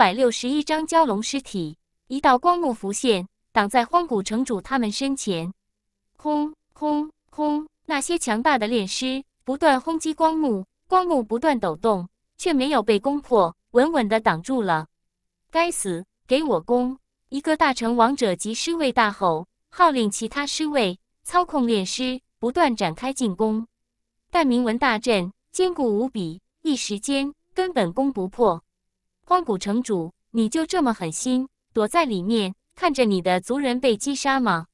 百六十一张蛟龙尸体，一道光幕浮现，挡在荒古城主他们身前。轰轰轰！那些强大的炼尸不断轰击光幕，光幕不断抖动，却没有被攻破，稳稳的挡住了。该死！给我攻！一个大成王者级尸位大吼，号令其他尸位操控炼尸，不断展开进攻，但铭文大阵坚固无比，一时间根本攻不破。荒古城主，你就这么狠心，躲在里面看着你的族人被击杀吗？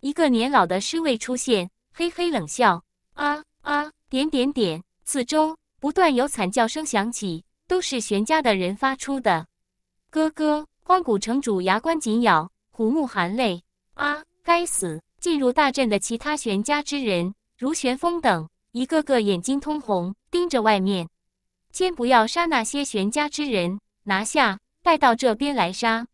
一个年老的侍卫出现，嘿嘿冷笑。啊啊！点点点！四周不断有惨叫声响起，都是玄家的人发出的。哥哥，荒古城主牙关紧咬，虎目含泪。啊！该死！进入大阵的其他玄家之人，如玄风等，一个个眼睛通红，盯着外面。先不要杀那些玄家之人。拿下，带到这边来杀！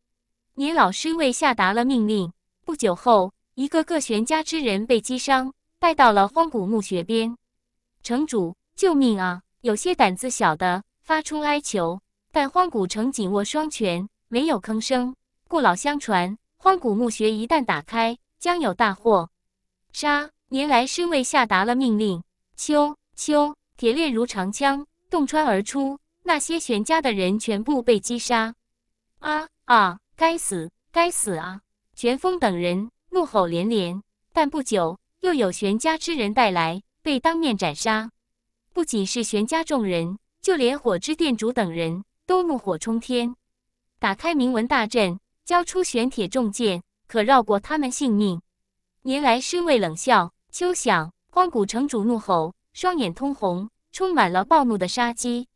年老师为下达了命令。不久后，一个个玄家之人被击伤，带到了荒古墓穴边。城主，救命啊！有些胆子小的发出哀求，但荒古城紧握双拳，没有吭声。故老相传，荒古墓穴一旦打开，将有大祸。杀！年来侍卫下达了命令。秋秋，铁链如长枪，洞穿而出。那些玄家的人全部被击杀！啊啊！该死！该死啊！玄风等人怒吼连连，但不久又有玄家之人带来，被当面斩杀。不仅是玄家众人，就连火之殿主等人都怒火冲天，打开铭文大阵，交出玄铁重剑，可绕过他们性命。年来尸卫冷笑，秋响，荒古城主怒吼，双眼通红，充满了暴怒的杀机。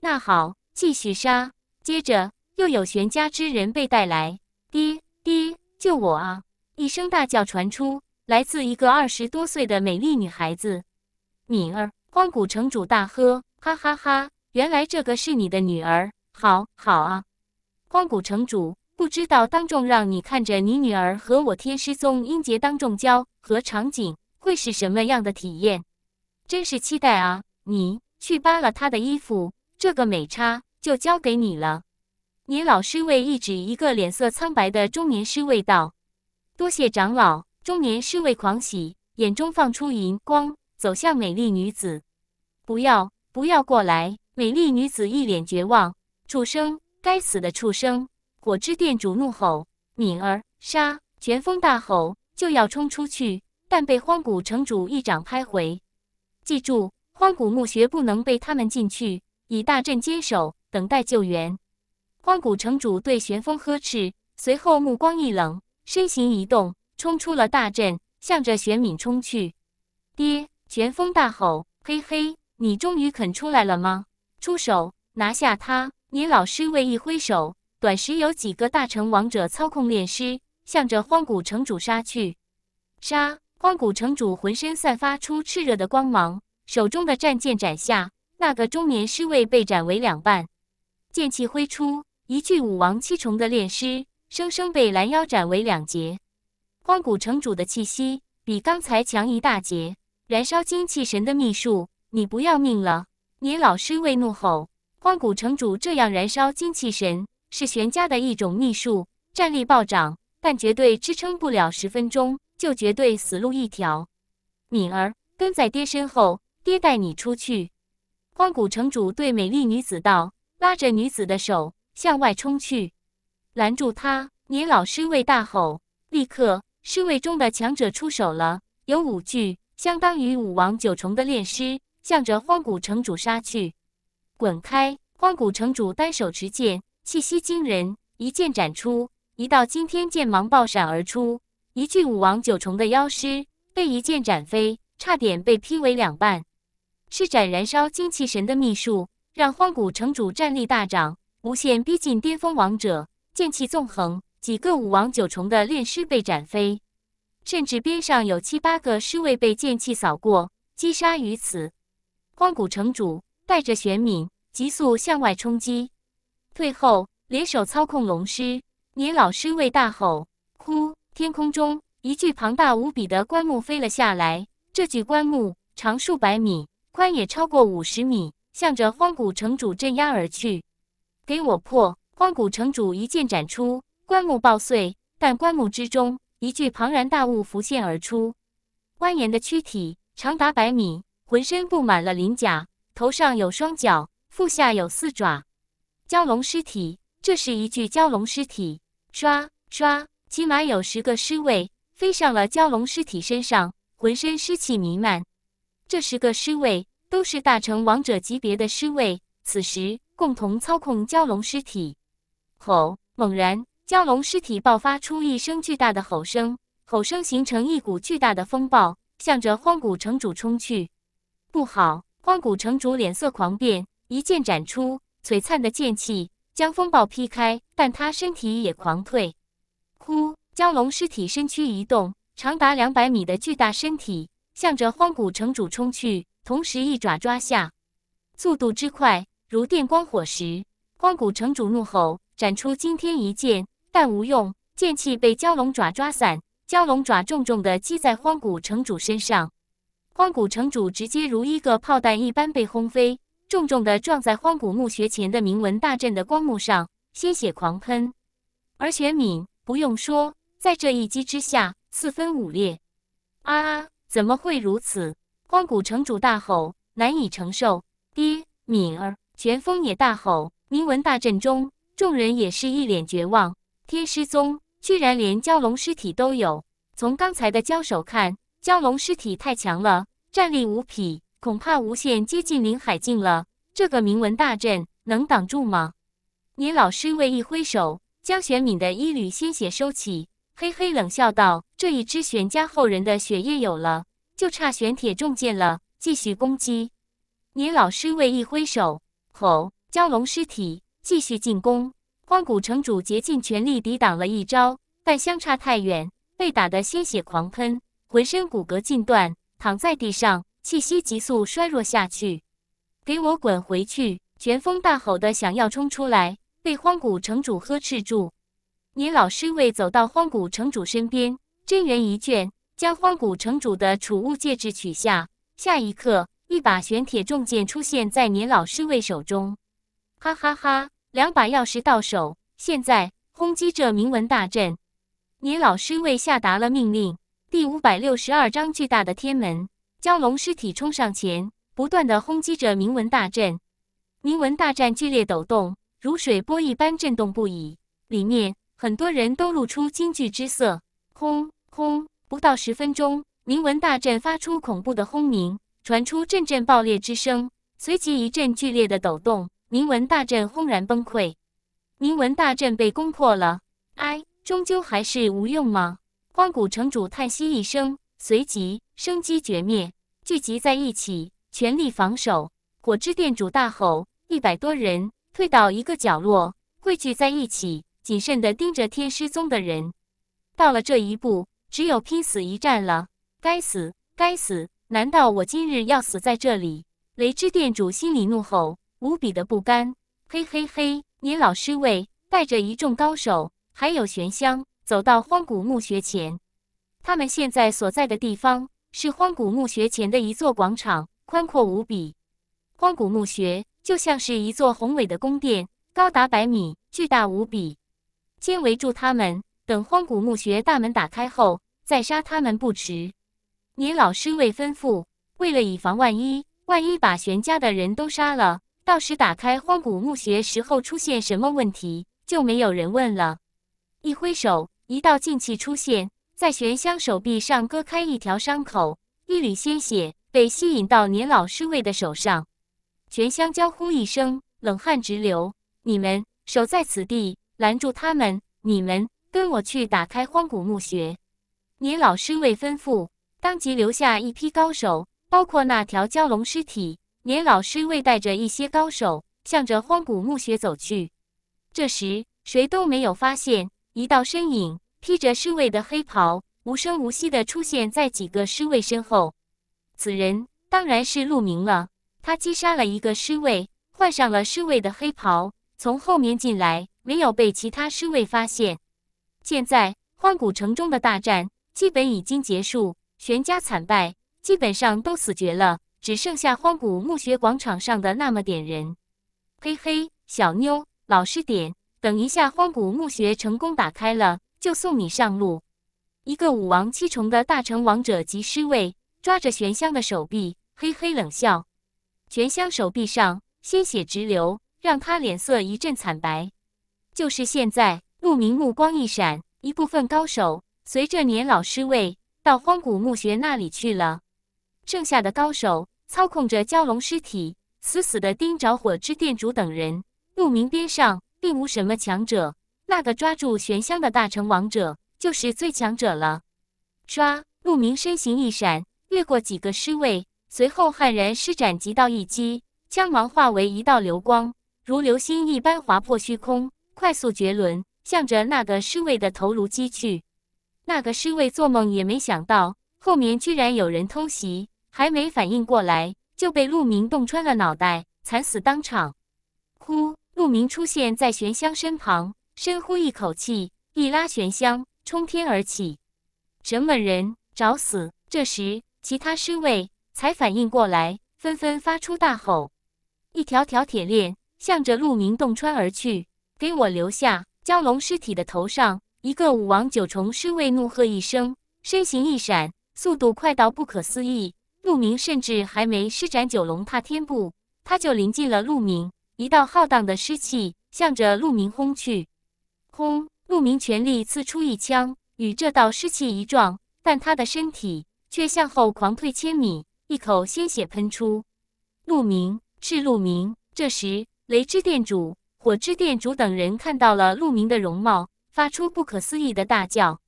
那好，继续杀。接着又有玄家之人被带来，爹爹救我啊！一声大叫传出，来自一个二十多岁的美丽女孩子，敏儿。荒古城主大喝：“哈哈哈！原来这个是你的女儿，好，好啊！”荒古城主不知道当众让你看着你女儿和我天师宗英杰当众交和场景会是什么样的体验，真是期待啊！你去扒了他的衣服。这个美差就交给你了，年老侍卫一指一个脸色苍白的中年侍卫道：“多谢长老。”中年侍卫狂喜，眼中放出银光，走向美丽女子。“不要，不要过来！”美丽女子一脸绝望。畜生！该死的畜生！果汁店主怒吼：“敏儿，杀！”全风大吼，就要冲出去，但被荒古城主一掌拍回。记住，荒古墓穴不能被他们进去。以大阵坚守，等待救援。荒古城主对玄风呵斥，随后目光一冷，身形一动，冲出了大阵，向着玄敏冲去。爹！玄风大吼：“嘿嘿，你终于肯出来了吗？出手，拿下他！”年老师为一挥手，短时有几个大成王者操控炼师，向着荒古城主杀去。杀！荒古城主浑身散发出炽热的光芒，手中的战剑斩下。那个中年尸位被斩为两半，剑气挥出，一具武王七重的炼尸，生生被拦腰斩为两截。荒古城主的气息比刚才强一大截，燃烧精气神的秘术，你不要命了？你老尸位怒吼。荒古城主这样燃烧精气神是玄家的一种秘术，战力暴涨，但绝对支撑不了十分钟，就绝对死路一条。敏儿，跟在爹身后，爹带你出去。荒古城主对美丽女子道，拉着女子的手向外冲去，拦住她。你老侍卫大吼，立刻，侍卫中的强者出手了，有五具相当于武王九重的炼尸，向着荒古城主杀去。滚开！荒古城主单手持剑，气息惊人，一剑斩出，一道惊天剑芒爆闪而出，一具武王九重的妖尸被一剑斩飞，差点被劈为两半。施展燃烧精气神的秘术，让荒古城主战力大涨，无限逼近巅峰王者。剑气纵横，几个武王九重的炼师被斩飞，甚至边上有七八个尸卫被剑气扫过，击杀于此。荒古城主带着玄敏急速向外冲击，退后，联手操控龙师。年老师卫大吼：“呼！”天空中一具庞大无比的棺木飞了下来。这具棺木长数百米。宽也超过五十米，向着荒古城主镇压而去。给我破！荒古城主一剑斩出，棺木爆碎。但棺木之中，一具庞然大物浮现而出，蜿蜒的躯体长达百米，浑身布满了鳞甲，头上有双脚，腹下有四爪。蛟龙尸体，这是一具蛟龙尸体。唰唰，起码有十个尸位飞上了蛟龙尸体身上，浑身尸气弥漫。这十个尸位都是大成王者级别的尸位，此时共同操控蛟龙尸体。吼！猛然，蛟龙尸体爆发出一声巨大的吼声，吼声形成一股巨大的风暴，向着荒古城主冲去。不好！荒古城主脸色狂变，一剑斩出，璀璨的剑气将风暴劈开，但他身体也狂退。呼！蛟龙尸体身躯一动，长达两百米的巨大身体。向着荒古城主冲去，同时一爪抓下，速度之快如电光火石。荒古城主怒吼，斩出惊天一剑，但无用，剑气被蛟龙爪抓散。蛟龙爪重重的击在荒古城主身上，荒古城主直接如一个炮弹一般被轰飞，重重的撞在荒古墓穴前的铭文大阵的光幕上，鲜血狂喷。而玄敏不用说，在这一击之下四分五裂。啊！怎么会如此？荒古城主大吼，难以承受。爹，敏儿，全峰也大吼。铭文大阵中，众人也是一脸绝望。天师宗居然连蛟龙尸体都有。从刚才的交手看，蛟龙尸体太强了，战力无匹，恐怕无限接近林海境了。这个铭文大阵能挡住吗？年老师魏一挥手，将玄敏的一缕鲜血收起。嘿嘿，冷笑道：“这一支玄家后人的血液有了，就差玄铁重剑了。继续攻击！”你老师为一挥手，吼，蛟龙尸体继续进攻。荒古城主竭尽全力抵挡了一招，但相差太远，被打得鲜血狂喷，浑身骨骼尽断，躺在地上，气息急速衰弱下去。给我滚回去！玄风大吼的想要冲出来，被荒古城主呵斥住。年老侍卫走到荒古城主身边，真元一卷，将荒古城主的储物戒指取下。下一刻，一把玄铁重剑出现在年老侍卫手中。哈哈哈，两把钥匙到手，现在轰击这铭文大阵。年老侍卫下达了命令。第五百六十二章，巨大的天门，蛟龙尸体冲上前，不断的轰击着铭文大阵。铭文大阵剧烈抖动，如水波一般震动不已，里面。很多人都露出惊惧之色。轰轰！不到十分钟，铭文大阵发出恐怖的轰鸣，传出阵阵爆裂之声。随即一阵剧烈的抖动，铭文大阵轰然崩溃。铭文大阵被攻破了。唉，终究还是无用吗？荒古城主叹息一声，随即生机绝灭，聚集在一起，全力防守。果汁店主大吼：“一百多人退到一个角落，汇聚在一起。”谨慎的盯着天师宗的人，到了这一步，只有拼死一战了！该死，该死！难道我今日要死在这里？雷之殿主心里怒吼，无比的不甘。嘿嘿嘿，年老师位带着一众高手，还有玄香，走到荒古墓穴前。他们现在所在的地方是荒古墓穴前的一座广场，宽阔无比。荒古墓穴就像是一座宏伟的宫殿，高达百米，巨大无比。先围住他们，等荒古墓穴大门打开后，再杀他们不迟。年老师卫吩咐：“为了以防万一，万一把玄家的人都杀了，到时打开荒古墓穴时候出现什么问题，就没有人问了。”一挥手，一道劲气出现，在玄香手臂上割开一条伤口，一缕鲜血被吸引到年老师卫的手上。玄香惊呼一声，冷汗直流：“你们守在此地。”拦住他们！你们跟我去打开荒古墓穴。年老师卫吩咐，当即留下一批高手，包括那条蛟龙尸体。年老师卫带着一些高手，向着荒古墓穴走去。这时，谁都没有发现，一道身影披着侍卫的黑袍，无声无息地出现在几个侍卫身后。此人当然是陆明了。他击杀了一个侍卫，换上了侍卫的黑袍，从后面进来。没有被其他尸卫发现。现在荒古城中的大战基本已经结束，玄家惨败，基本上都死绝了，只剩下荒古墓穴广场上的那么点人。嘿嘿，小妞，老实点。等一下，荒古墓穴成功打开了，就送你上路。一个武王七重的大成王者级尸卫抓着玄香的手臂，嘿嘿冷笑。玄香手臂上鲜血直流，让他脸色一阵惨白。就是现在，陆明目光一闪，一部分高手随着年老尸位到荒古墓穴那里去了，剩下的高手操控着蛟龙尸体，死死的盯着火之殿主等人。陆明边上并无什么强者，那个抓住玄香的大成王者就是最强者了。抓！陆明身形一闪，越过几个尸位，随后悍然施展极道一击，将芒化为一道流光，如流星一般划破虚空。快速绝伦，向着那个侍卫的头颅击去。那个侍卫做梦也没想到后面居然有人偷袭，还没反应过来，就被陆明洞穿了脑袋，惨死当场。呼！陆明出现在玄香身旁，深呼一口气，一拉玄香，冲天而起。什么人？找死！这时，其他侍卫才反应过来，纷纷发出大吼，一条条铁链向着陆明洞穿而去。给我留下蛟龙尸体的头上，一个武王九重尸卫怒喝一声，身形一闪，速度快到不可思议。鹿鸣甚至还没施展九龙踏天步，他就临近了鹿鸣，一道浩荡的尸气向着鹿鸣轰去。轰！鹿鸣全力刺出一枪，与这道尸气一撞，但他的身体却向后狂退千米，一口鲜血喷出。鹿鸣，赤鹿鸣。这时，雷之殿主。火之店主等人看到了陆明的容貌，发出不可思议的大叫。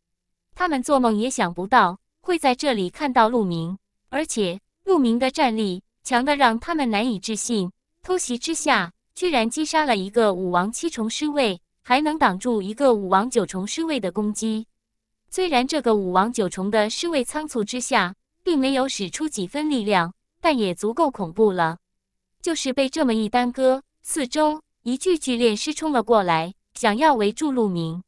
他们做梦也想不到会在这里看到陆明，而且陆明的战力强的让他们难以置信。偷袭之下，居然击杀了一个武王七重师位，还能挡住一个武王九重师位的攻击。虽然这个武王九重的师位仓促之下并没有使出几分力量，但也足够恐怖了。就是被这么一耽搁，四周。一具巨炼师冲了过来，想要围住鹿鸣。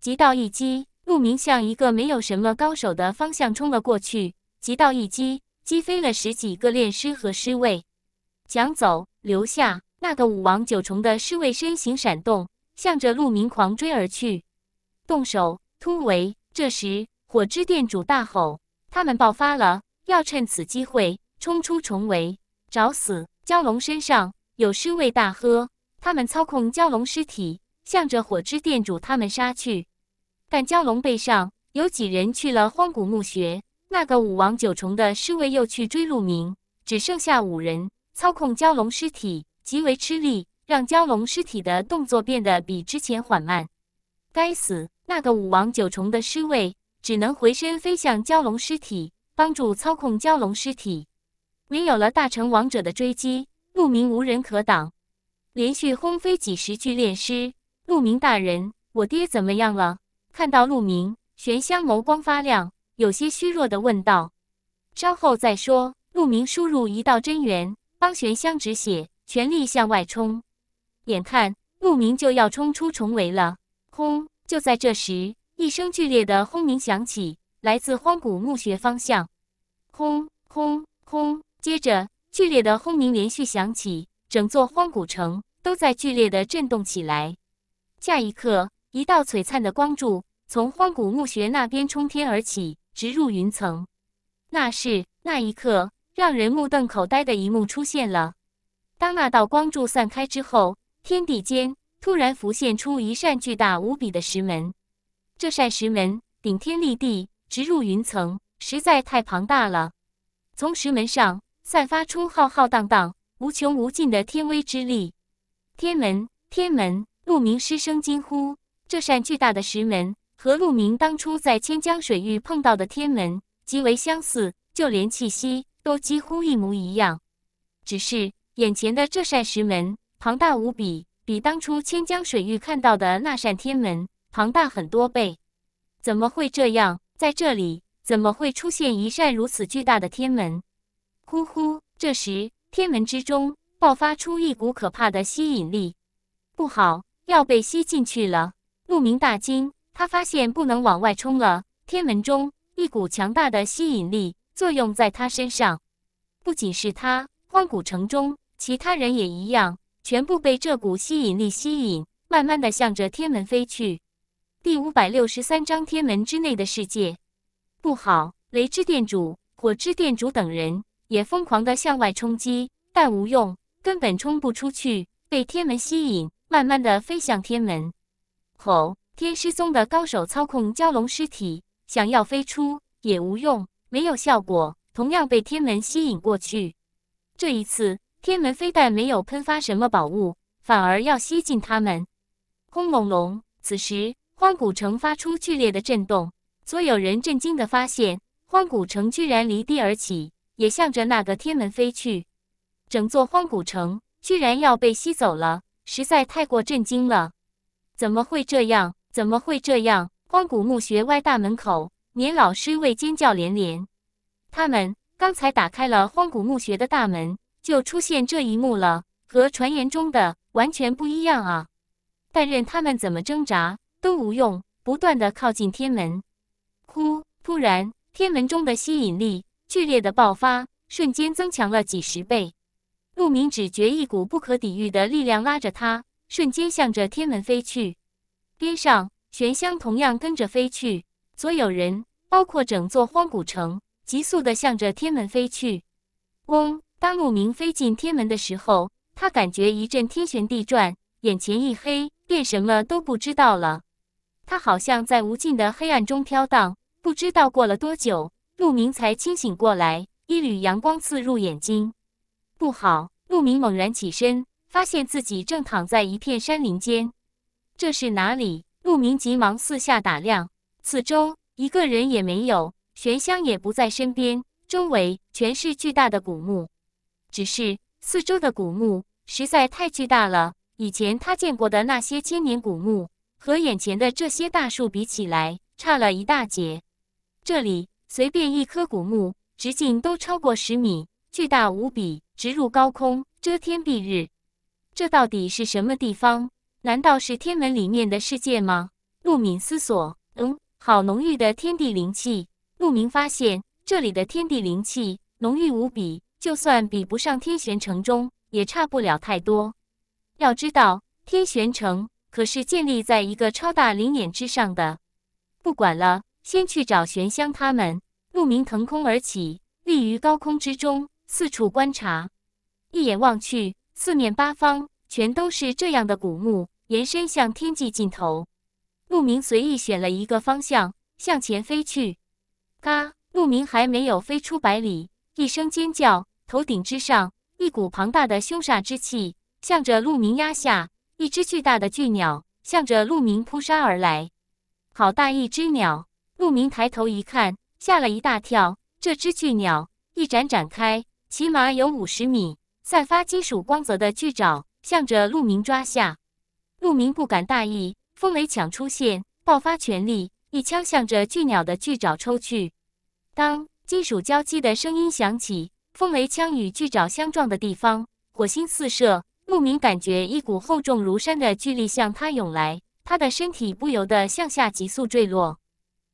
极道一击，鹿鸣向一个没有什么高手的方向冲了过去。极道一击，击飞了十几个炼师和师卫。抢走，留下那个武王九重的师卫，身形闪动，向着鹿鸣狂追而去。动手，突围。这时，火之殿主大吼：“他们爆发了，要趁此机会冲出重围，找死！”蛟龙身上有师卫大喝。他们操控蛟龙尸体，向着火之殿主他们杀去。但蛟龙背上有几人去了荒古墓穴，那个武王九重的侍卫又去追鹿鸣，只剩下五人操控蛟龙尸体，极为吃力，让蛟龙尸体的动作变得比之前缓慢。该死，那个武王九重的尸卫只能回身飞向蛟龙尸体，帮助操控蛟龙尸体。没有了大成王者的追击，鹿鸣无人可挡。连续轰飞几十具炼尸，陆明大人，我爹怎么样了？看到陆明，玄香眸光发亮，有些虚弱的问道：“稍后再说。”陆明输入一道真元，帮玄香止血，全力向外冲。眼看陆明就要冲出重围了，轰！就在这时，一声剧烈的轰鸣响起，来自荒古墓穴方向。轰轰轰！接着，剧烈的轰鸣连续响起。整座荒古城都在剧烈的震动起来。下一刻，一道璀璨的光柱从荒古墓穴那边冲天而起，直入云层。那是那一刻让人目瞪口呆的一幕出现了。当那道光柱散开之后，天地间突然浮现出一扇巨大无比的石门。这扇石门顶天立地，直入云层，实在太庞大了。从石门上散发出浩浩荡荡。无穷无尽的天威之力，天门！天门！鹿鸣失声惊呼。这扇巨大的石门和鹿鸣当初在千江水域碰到的天门极为相似，就连气息都几乎一模一样。只是眼前的这扇石门庞大无比，比当初千江水域看到的那扇天门庞大很多倍。怎么会这样？在这里怎么会出现一扇如此巨大的天门？呼呼！这时。天门之中爆发出一股可怕的吸引力，不好，要被吸进去了！陆明大惊，他发现不能往外冲了。天门中一股强大的吸引力作用在他身上，不仅是他，荒古城中其他人也一样，全部被这股吸引力吸引，慢慢的向着天门飞去。第五百六十三章天门之内的世界，不好！雷之殿主、火之殿主等人。也疯狂地向外冲击，但无用，根本冲不出去，被天门吸引，慢慢地飞向天门。吼！天师宗的高手操控蛟龙尸体，想要飞出也无用，没有效果，同样被天门吸引过去。这一次，天门非但没有喷发什么宝物，反而要吸进他们。轰隆隆！此时，荒古城发出剧烈的震动，所有人震惊地发现，荒古城居然离地而起。也向着那个天门飞去，整座荒古城居然要被吸走了，实在太过震惊了！怎么会这样？怎么会这样？荒古墓穴外大门口，年老师为尖叫连连。他们刚才打开了荒古墓穴的大门，就出现这一幕了，和传言中的完全不一样啊！但任他们怎么挣扎都无用，不断的靠近天门。呼！突然，天门中的吸引力。剧烈的爆发瞬间增强了几十倍，陆明只觉一股不可抵御的力量拉着他，瞬间向着天门飞去。边上玄香同样跟着飞去，所有人包括整座荒古城，急速的向着天门飞去。嗡，当陆明飞进天门的时候，他感觉一阵天旋地转，眼前一黑，便什么都不知道了。他好像在无尽的黑暗中飘荡，不知道过了多久。陆明才清醒过来，一缕阳光刺入眼睛。不好！陆明猛然起身，发现自己正躺在一片山林间。这是哪里？陆明急忙四下打量，四周一个人也没有，玄香也不在身边，周围全是巨大的古墓。只是四周的古墓实在太巨大了，以前他见过的那些千年古墓和眼前的这些大树比起来，差了一大截。这里。随便一棵古木，直径都超过十米，巨大无比，直入高空，遮天蔽日。这到底是什么地方？难道是天门里面的世界吗？陆敏思索。嗯，好浓郁的天地灵气。陆明发现这里的天地灵气浓郁无比，就算比不上天玄城中，也差不了太多。要知道，天玄城可是建立在一个超大灵眼之上的。不管了，先去找玄香他们。鹿鸣腾空而起，立于高空之中，四处观察。一眼望去，四面八方全都是这样的古墓，延伸向天际尽头。鹿鸣随意选了一个方向向前飞去。嘎！鹿鸣还没有飞出百里，一声尖叫，头顶之上一股庞大的凶煞之气向着鹿鸣压下，一只巨大的巨鸟向着鹿鸣扑杀而来。好大一只鸟！鹿鸣抬头一看。吓了一大跳，这只巨鸟一展展开，起码有五十米，散发金属光泽的巨爪向着鹿鸣抓下。鹿鸣不敢大意，风雷抢出现，爆发全力，一枪向着巨鸟的巨爪抽去。当金属交击的声音响起，风雷枪与巨爪相撞的地方火星四射，鹿鸣感觉一股厚重如山的巨力向他涌来，他的身体不由得向下急速坠落。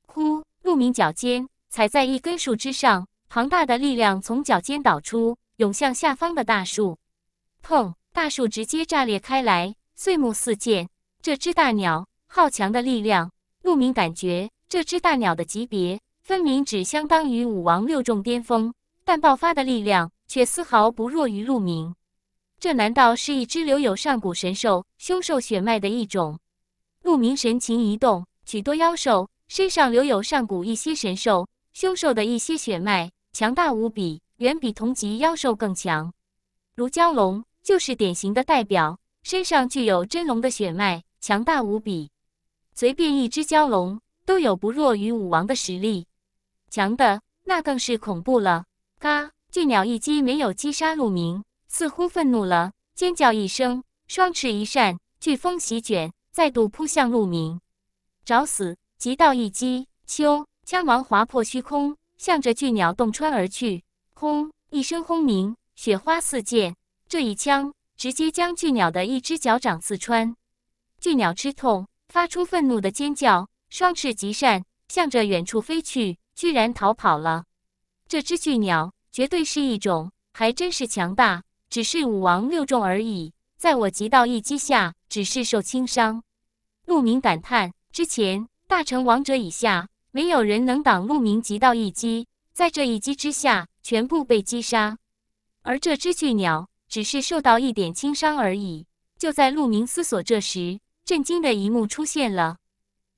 呼，鹿鸣脚尖。踩在一根树枝上，庞大的力量从脚尖导出，涌向下方的大树。砰！大树直接炸裂开来，碎木四溅。这只大鸟，好强的力量！鹿鸣感觉这只大鸟的级别，分明只相当于武王六重巅峰，但爆发的力量却丝毫不弱于鹿鸣。这难道是一只留有上古神兽凶兽血脉的一种？鹿鸣神情一动，许多妖兽身上留有上古一些神兽。凶兽的一些血脉强大无比，远比同级妖兽更强。如蛟龙就是典型的代表，身上具有真龙的血脉，强大无比。随便一只蛟龙都有不弱于武王的实力，强的那更是恐怖了。嘎！巨鸟一击没有击杀鹿鸣，似乎愤怒了，尖叫一声，双翅一扇，飓风席卷，再度扑向鹿鸣。找死！极道一击，秋。枪王划破虚空，向着巨鸟洞穿而去。轰！一声轰鸣，雪花四溅。这一枪直接将巨鸟的一只脚掌刺穿。巨鸟吃痛，发出愤怒的尖叫，双翅急扇，向着远处飞去，居然逃跑了。这只巨鸟绝对是一种，还真是强大。只是武王六重而已，在我极道一击下，只是受轻伤。陆明感叹：之前大成王者以下。没有人能挡陆明极到一击，在这一击之下，全部被击杀。而这只巨鸟只是受到一点轻伤而已。就在陆明思索这时，震惊的一幕出现了：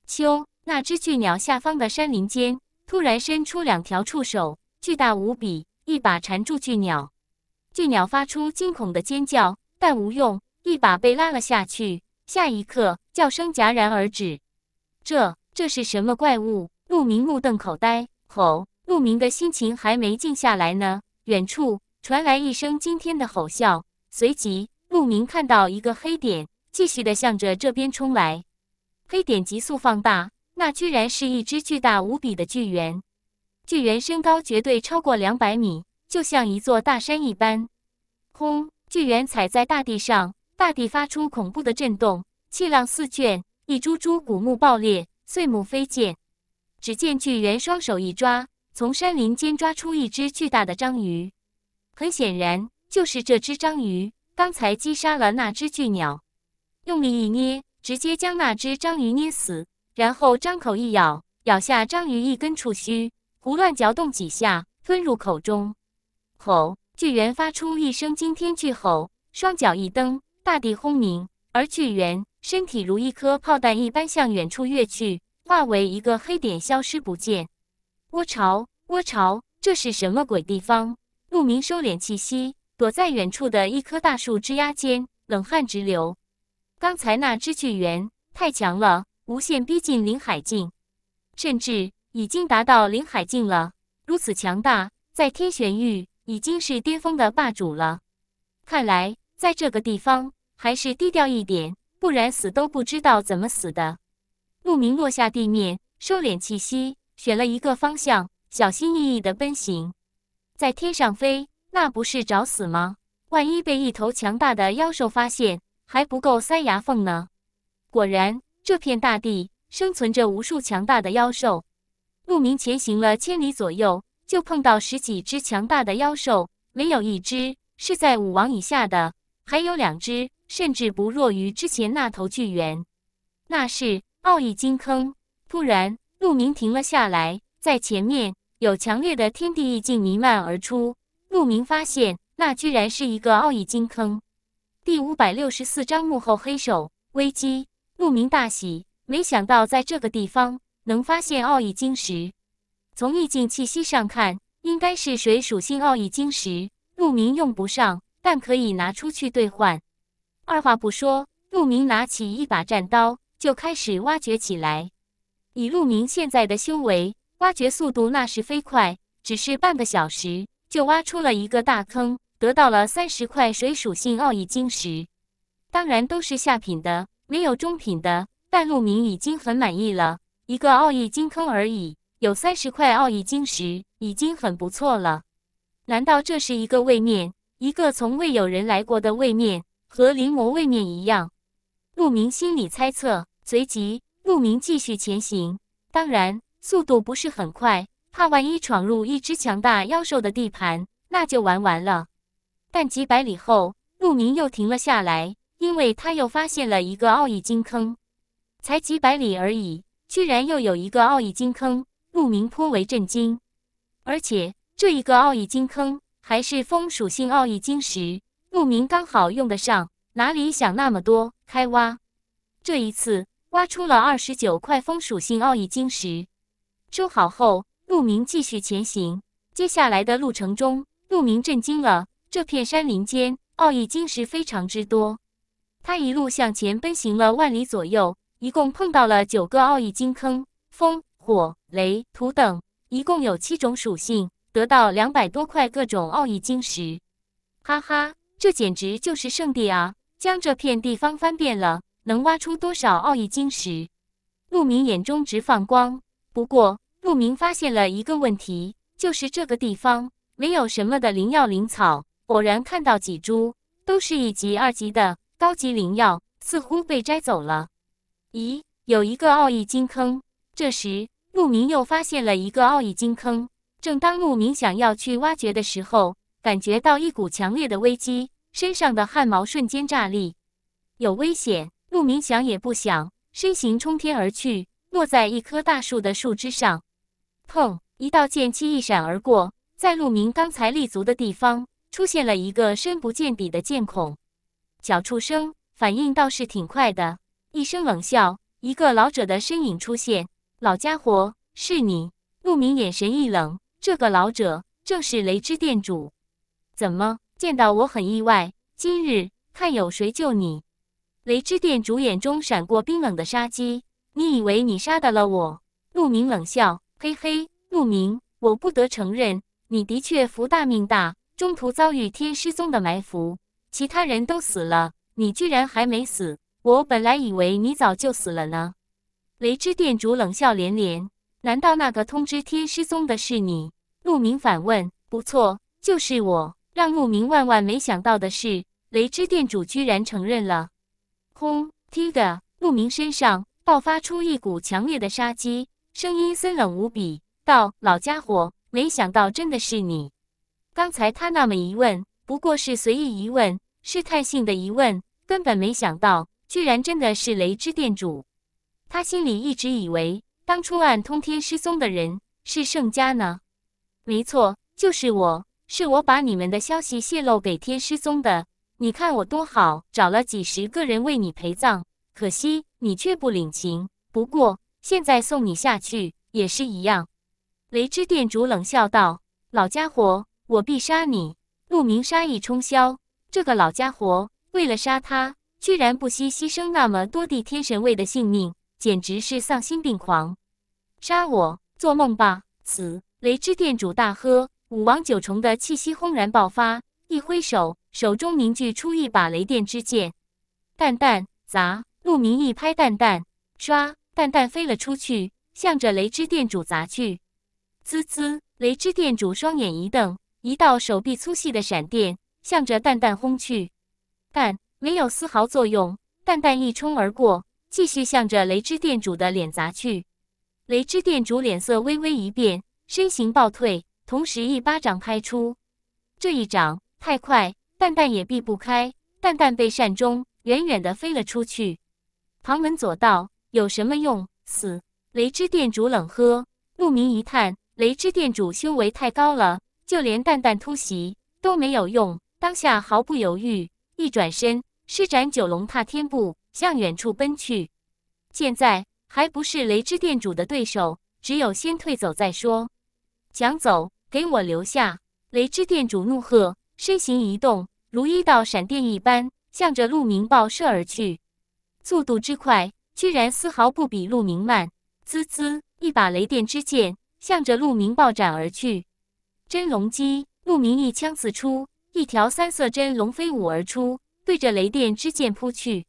秋那只巨鸟下方的山林间，突然伸出两条触手，巨大无比，一把缠住巨鸟。巨鸟发出惊恐的尖叫，但无用，一把被拉了下去。下一刻，叫声戛然而止。这这是什么怪物？鹿明目瞪口呆，吼！鹿明的心情还没静下来呢，远处传来一声惊天的吼啸，随即鹿明看到一个黑点，继续的向着这边冲来。黑点急速放大，那居然是一只巨大无比的巨猿！巨猿身高绝对超过两百米，就像一座大山一般。轰！巨猿踩在大地上，大地发出恐怖的震动，气浪四卷，一株株古木爆裂，碎木飞溅。只见巨猿双手一抓，从山林间抓出一只巨大的章鱼，很显然就是这只章鱼刚才击杀了那只巨鸟。用力一捏，直接将那只章鱼捏死，然后张口一咬，咬下章鱼一根触须，胡乱嚼动几下，吞入口中。吼！巨猿发出一声惊天巨吼，双脚一蹬，大地轰鸣，而巨猿身体如一颗炮弹一般向远处跃去。化为一个黑点，消失不见。窝巢，窝巢，这是什么鬼地方？陆明收敛气息，躲在远处的一棵大树枝丫间，冷汗直流。刚才那只巨猿太强了，无限逼近林海境，甚至已经达到林海境了。如此强大，在天玄域已经是巅峰的霸主了。看来，在这个地方还是低调一点，不然死都不知道怎么死的。鹿鸣落下地面，收敛气息，选了一个方向，小心翼翼地奔行。在天上飞，那不是找死吗？万一被一头强大的妖兽发现，还不够塞牙缝呢？果然，这片大地生存着无数强大的妖兽。鹿鸣前行了千里左右，就碰到十几只强大的妖兽，没有一只是在武王以下的，还有两只甚至不弱于之前那头巨猿。那是。奥义金坑，突然鹿鸣停了下来，在前面有强烈的天地意境弥漫而出。鹿鸣发现，那居然是一个奥义金坑。第五百六十四章幕后黑手危机，鹿鸣大喜，没想到在这个地方能发现奥义晶石。从意境气息上看，应该是水属性奥义晶石。鹿鸣用不上，但可以拿出去兑换。二话不说，鹿鸣拿起一把战刀。就开始挖掘起来。以陆明现在的修为，挖掘速度那是飞快，只是半个小时就挖出了一个大坑，得到了三十块水属性奥义晶石，当然都是下品的，没有中品的。但陆明已经很满意了，一个奥义晶坑而已，有三十块奥义晶石已经很不错了。难道这是一个位面？一个从未有人来过的位面，和临摹位面一样？陆明心里猜测。随即，鹿鸣继续前行，当然速度不是很快，怕万一闯入一只强大妖兽的地盘，那就玩完了。但几百里后，鹿鸣又停了下来，因为他又发现了一个奥义金坑。才几百里而已，居然又有一个奥义金坑，鹿鸣颇为震惊。而且这一个奥义金坑还是风属性奥义晶石，鹿鸣刚好用得上，哪里想那么多，开挖。这一次。挖出了二十九块风属性奥义晶石，收好后，陆明继续前行。接下来的路程中，陆明震惊了：这片山林间奥义晶石非常之多。他一路向前奔行了万里左右，一共碰到了九个奥义晶坑，风、火、雷、土等，一共有七种属性，得到两百多块各种奥义晶石。哈哈，这简直就是圣地啊！将这片地方翻遍了。能挖出多少奥义晶石？陆明眼中直放光。不过，陆明发现了一个问题，就是这个地方没有什么的灵药灵草。果然，看到几株，都是一级、二级的高级灵药，似乎被摘走了。咦，有一个奥义金坑。这时，陆明又发现了一个奥义金坑。正当陆明想要去挖掘的时候，感觉到一股强烈的危机，身上的汗毛瞬间炸立，有危险！陆明想也不想，身形冲天而去，落在一棵大树的树枝上。砰！一道剑气一闪而过，在陆明刚才立足的地方出现了一个深不见底的剑孔。小畜生，反应倒是挺快的。一声冷笑，一个老者的身影出现。老家伙，是你！陆明眼神一冷，这个老者正是雷之殿主。怎么，见到我很意外？今日看有谁救你。雷之殿主眼中闪过冰冷的杀机。你以为你杀得了我？陆明冷笑：“嘿嘿，陆明，我不得承认，你的确福大命大，中途遭遇天师宗的埋伏，其他人都死了，你居然还没死。我本来以为你早就死了呢。”雷之殿主冷笑连连：“难道那个通知天师宗的是你？”陆明反问：“不错，就是我。”让陆明万万没想到的是，雷之殿主居然承认了。空听的鹿鸣身上爆发出一股强烈的杀机，声音森冷无比，道：“老家伙，没想到真的是你！刚才他那么一问，不过是随意一问，试探性的疑问，根本没想到，居然真的是雷之店主。他心里一直以为，当初暗通天师宗的人是盛家呢。没错，就是我，是我把你们的消息泄露给天师宗的。”你看我多好，找了几十个人为你陪葬，可惜你却不领情。不过现在送你下去也是一样。”雷之店主冷笑道，“老家伙，我必杀你！”陆明杀意冲霄。这个老家伙为了杀他，居然不惜牺牲那么多地天神卫的性命，简直是丧心病狂！杀我，做梦吧！死！雷之店主大喝，武王九重的气息轰然爆发。一挥手，手中凝聚出一把雷电之剑。蛋蛋砸，陆明一拍蛋蛋，唰，蛋蛋飞了出去，向着雷之店主砸去。滋滋，雷之店主双眼一瞪，一道手臂粗细的闪电向着蛋蛋轰去，但没有丝毫作用。蛋蛋一冲而过，继续向着雷之店主的脸砸去。雷之店主脸色微微一变，身形暴退，同时一巴掌拍出，这一掌。太快，蛋蛋也避不开，蛋蛋被扇中，远远的飞了出去。旁门左道有什么用？死！雷之店主冷喝。陆明一叹，雷之店主修为太高了，就连蛋蛋突袭都没有用。当下毫不犹豫，一转身施展九龙踏天步，向远处奔去。现在还不是雷之店主的对手，只有先退走再说。想走？给我留下！雷之店主怒喝。身形移动，如一道闪电一般，向着鹿鸣爆射而去，速度之快，居然丝毫不比鹿鸣慢。滋滋，一把雷电之剑，向着鹿鸣爆斩而去。真龙击，鹿鸣一枪刺出，一条三色真龙飞舞而出，对着雷电之剑扑去。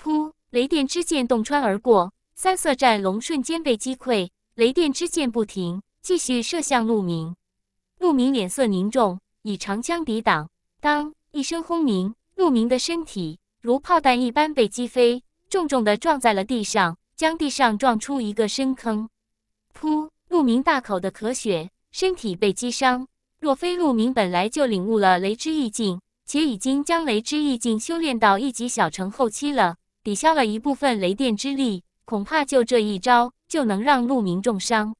噗，雷电之剑洞穿而过，三色战龙瞬间被击溃。雷电之剑不停，继续射向鹿鸣。鹿鸣脸色凝重。以长枪抵挡，当一声轰鸣，鹿鸣的身体如炮弹一般被击飞，重重的撞在了地上，将地上撞出一个深坑。噗！鹿鸣大口的咳血，身体被击伤。若非鹿鸣本来就领悟了雷之意境，且已经将雷之意境修炼到一级小成后期了，抵消了一部分雷电之力，恐怕就这一招就能让鹿鸣重伤。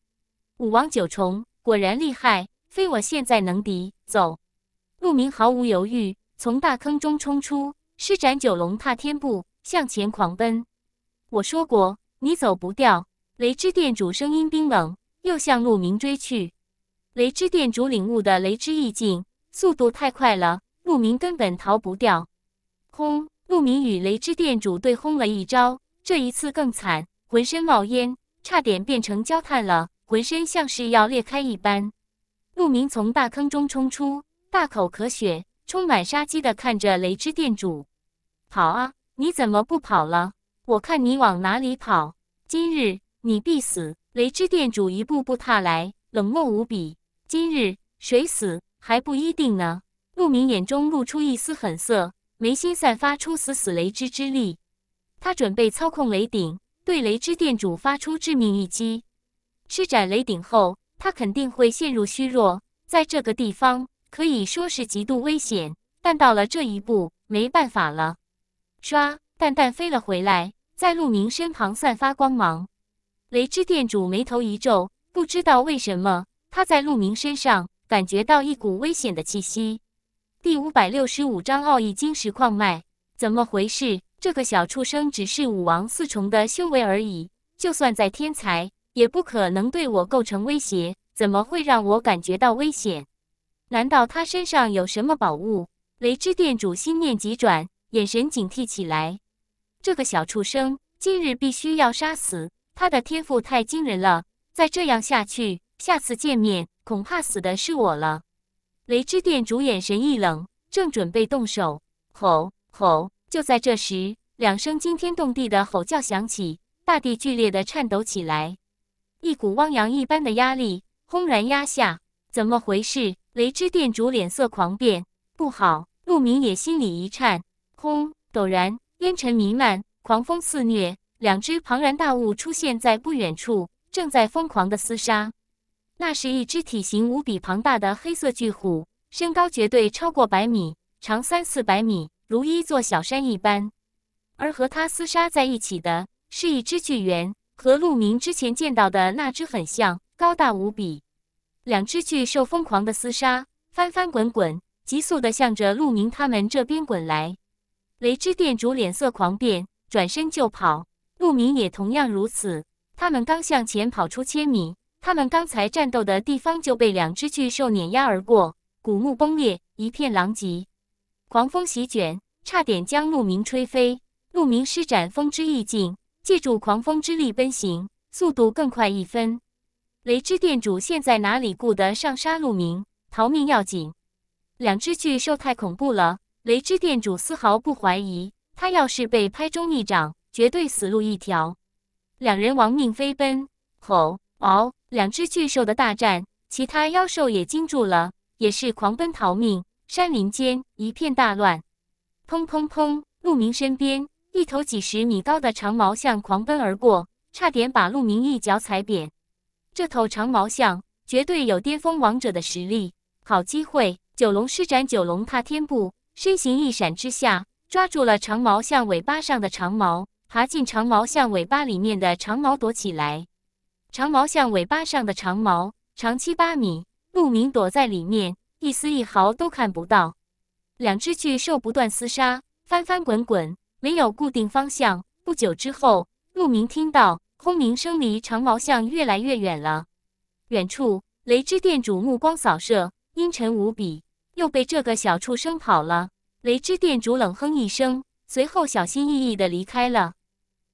武王九重果然厉害。非我现在能敌。走，鹿鸣毫无犹豫，从大坑中冲出，施展九龙踏天步，向前狂奔。我说过，你走不掉。雷之殿主声音冰冷，又向鹿鸣追去。雷之殿主领悟的雷之意境，速度太快了，鹿鸣根本逃不掉。轰！鹿鸣与雷之殿主对轰了一招，这一次更惨，浑身冒烟，差点变成焦炭了，浑身像是要裂开一般。陆明从大坑中冲出，大口咳血，充满杀机的看着雷之店主：“跑啊！你怎么不跑了？我看你往哪里跑！今日你必死！”雷之店主一步步踏来，冷漠无比。今日谁死还不一定呢。陆明眼中露出一丝狠色，眉心散发出死死雷之之力。他准备操控雷顶，对雷之店主发出致命一击。施展雷顶后。他肯定会陷入虚弱，在这个地方可以说是极度危险，但到了这一步，没办法了。唰，蛋蛋飞了回来，在陆明身旁散发光芒。雷之店主眉头一皱，不知道为什么他在陆明身上感觉到一股危险的气息。第五百六十五章奥义晶石矿脉，怎么回事？这个小畜生只是武王四重的修为而已，就算再天才。也不可能对我构成威胁，怎么会让我感觉到危险？难道他身上有什么宝物？雷之店主心念急转，眼神警惕起来。这个小畜生今日必须要杀死。他的天赋太惊人了，再这样下去，下次见面恐怕死的是我了。雷之店主眼神一冷，正准备动手，吼吼！就在这时，两声惊天动地的吼叫响起，大地剧烈的颤抖起来。一股汪洋一般的压力轰然压下，怎么回事？雷之店主脸色狂变，不好！陆明也心里一颤。轰！陡然烟尘弥漫，狂风肆虐，两只庞然大物出现在不远处，正在疯狂的厮杀。那是一只体型无比庞大的黑色巨虎，身高绝对超过百米，长三四百米，如一座小山一般。而和它厮杀在一起的是一只巨猿。和鹿鸣之前见到的那只很像，高大无比。两只巨兽疯狂的厮杀，翻翻滚滚，急速的向着鹿鸣他们这边滚来。雷之店主脸色狂变，转身就跑。鹿鸣也同样如此。他们刚向前跑出千米，他们刚才战斗的地方就被两只巨兽碾压而过，古墓崩裂，一片狼藉。狂风席卷，差点将鹿鸣吹飞。鹿鸣施展风之意境。借助狂风之力奔行，速度更快一分。雷之店主现在哪里顾得上杀戮明？逃命要紧！两只巨兽太恐怖了，雷之店主丝毫不怀疑，他要是被拍中一掌，绝对死路一条。两人亡命飞奔，吼、嗷！两只巨兽的大战，其他妖兽也惊住了，也是狂奔逃命。山林间一片大乱，砰砰砰！陆明身边。一头几十米高的长毛象狂奔而过，差点把鹿鸣一脚踩扁。这头长毛象绝对有巅峰王者的实力。好机会！九龙施展九龙踏天步，身形一闪之下，抓住了长毛象尾巴上的长毛，爬进长毛象尾巴里面的长毛躲起来。长毛象尾巴上的长毛长七八米，鹿鸣躲在里面，一丝一毫都看不到。两只巨兽不断厮杀，翻翻滚滚。没有固定方向。不久之后，鹿鸣听到轰鸣声，离长毛象越来越远了。远处，雷之店主目光扫射，阴沉无比。又被这个小畜生跑了。雷之店主冷哼一声，随后小心翼翼地离开了。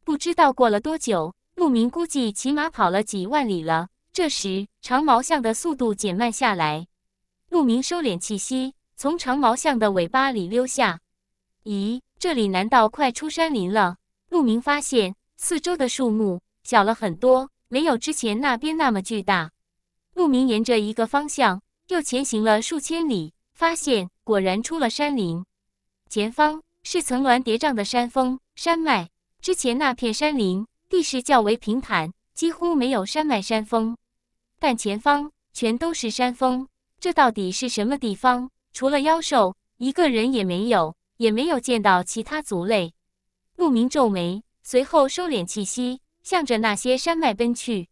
不知道过了多久，鹿鸣估计起码跑了几万里了。这时，长毛象的速度减慢下来。鹿鸣收敛气息，从长毛象的尾巴里溜下。咦？这里难道快出山林了？鹿鸣发现四周的树木小了很多，没有之前那边那么巨大。鹿鸣沿着一个方向又前行了数千里，发现果然出了山林。前方是层峦叠嶂的山峰、山脉。之前那片山林地势较为平坦，几乎没有山脉、山峰，但前方全都是山峰。这到底是什么地方？除了妖兽，一个人也没有。也没有见到其他族类，陆明皱眉，随后收敛气息，向着那些山脉奔去。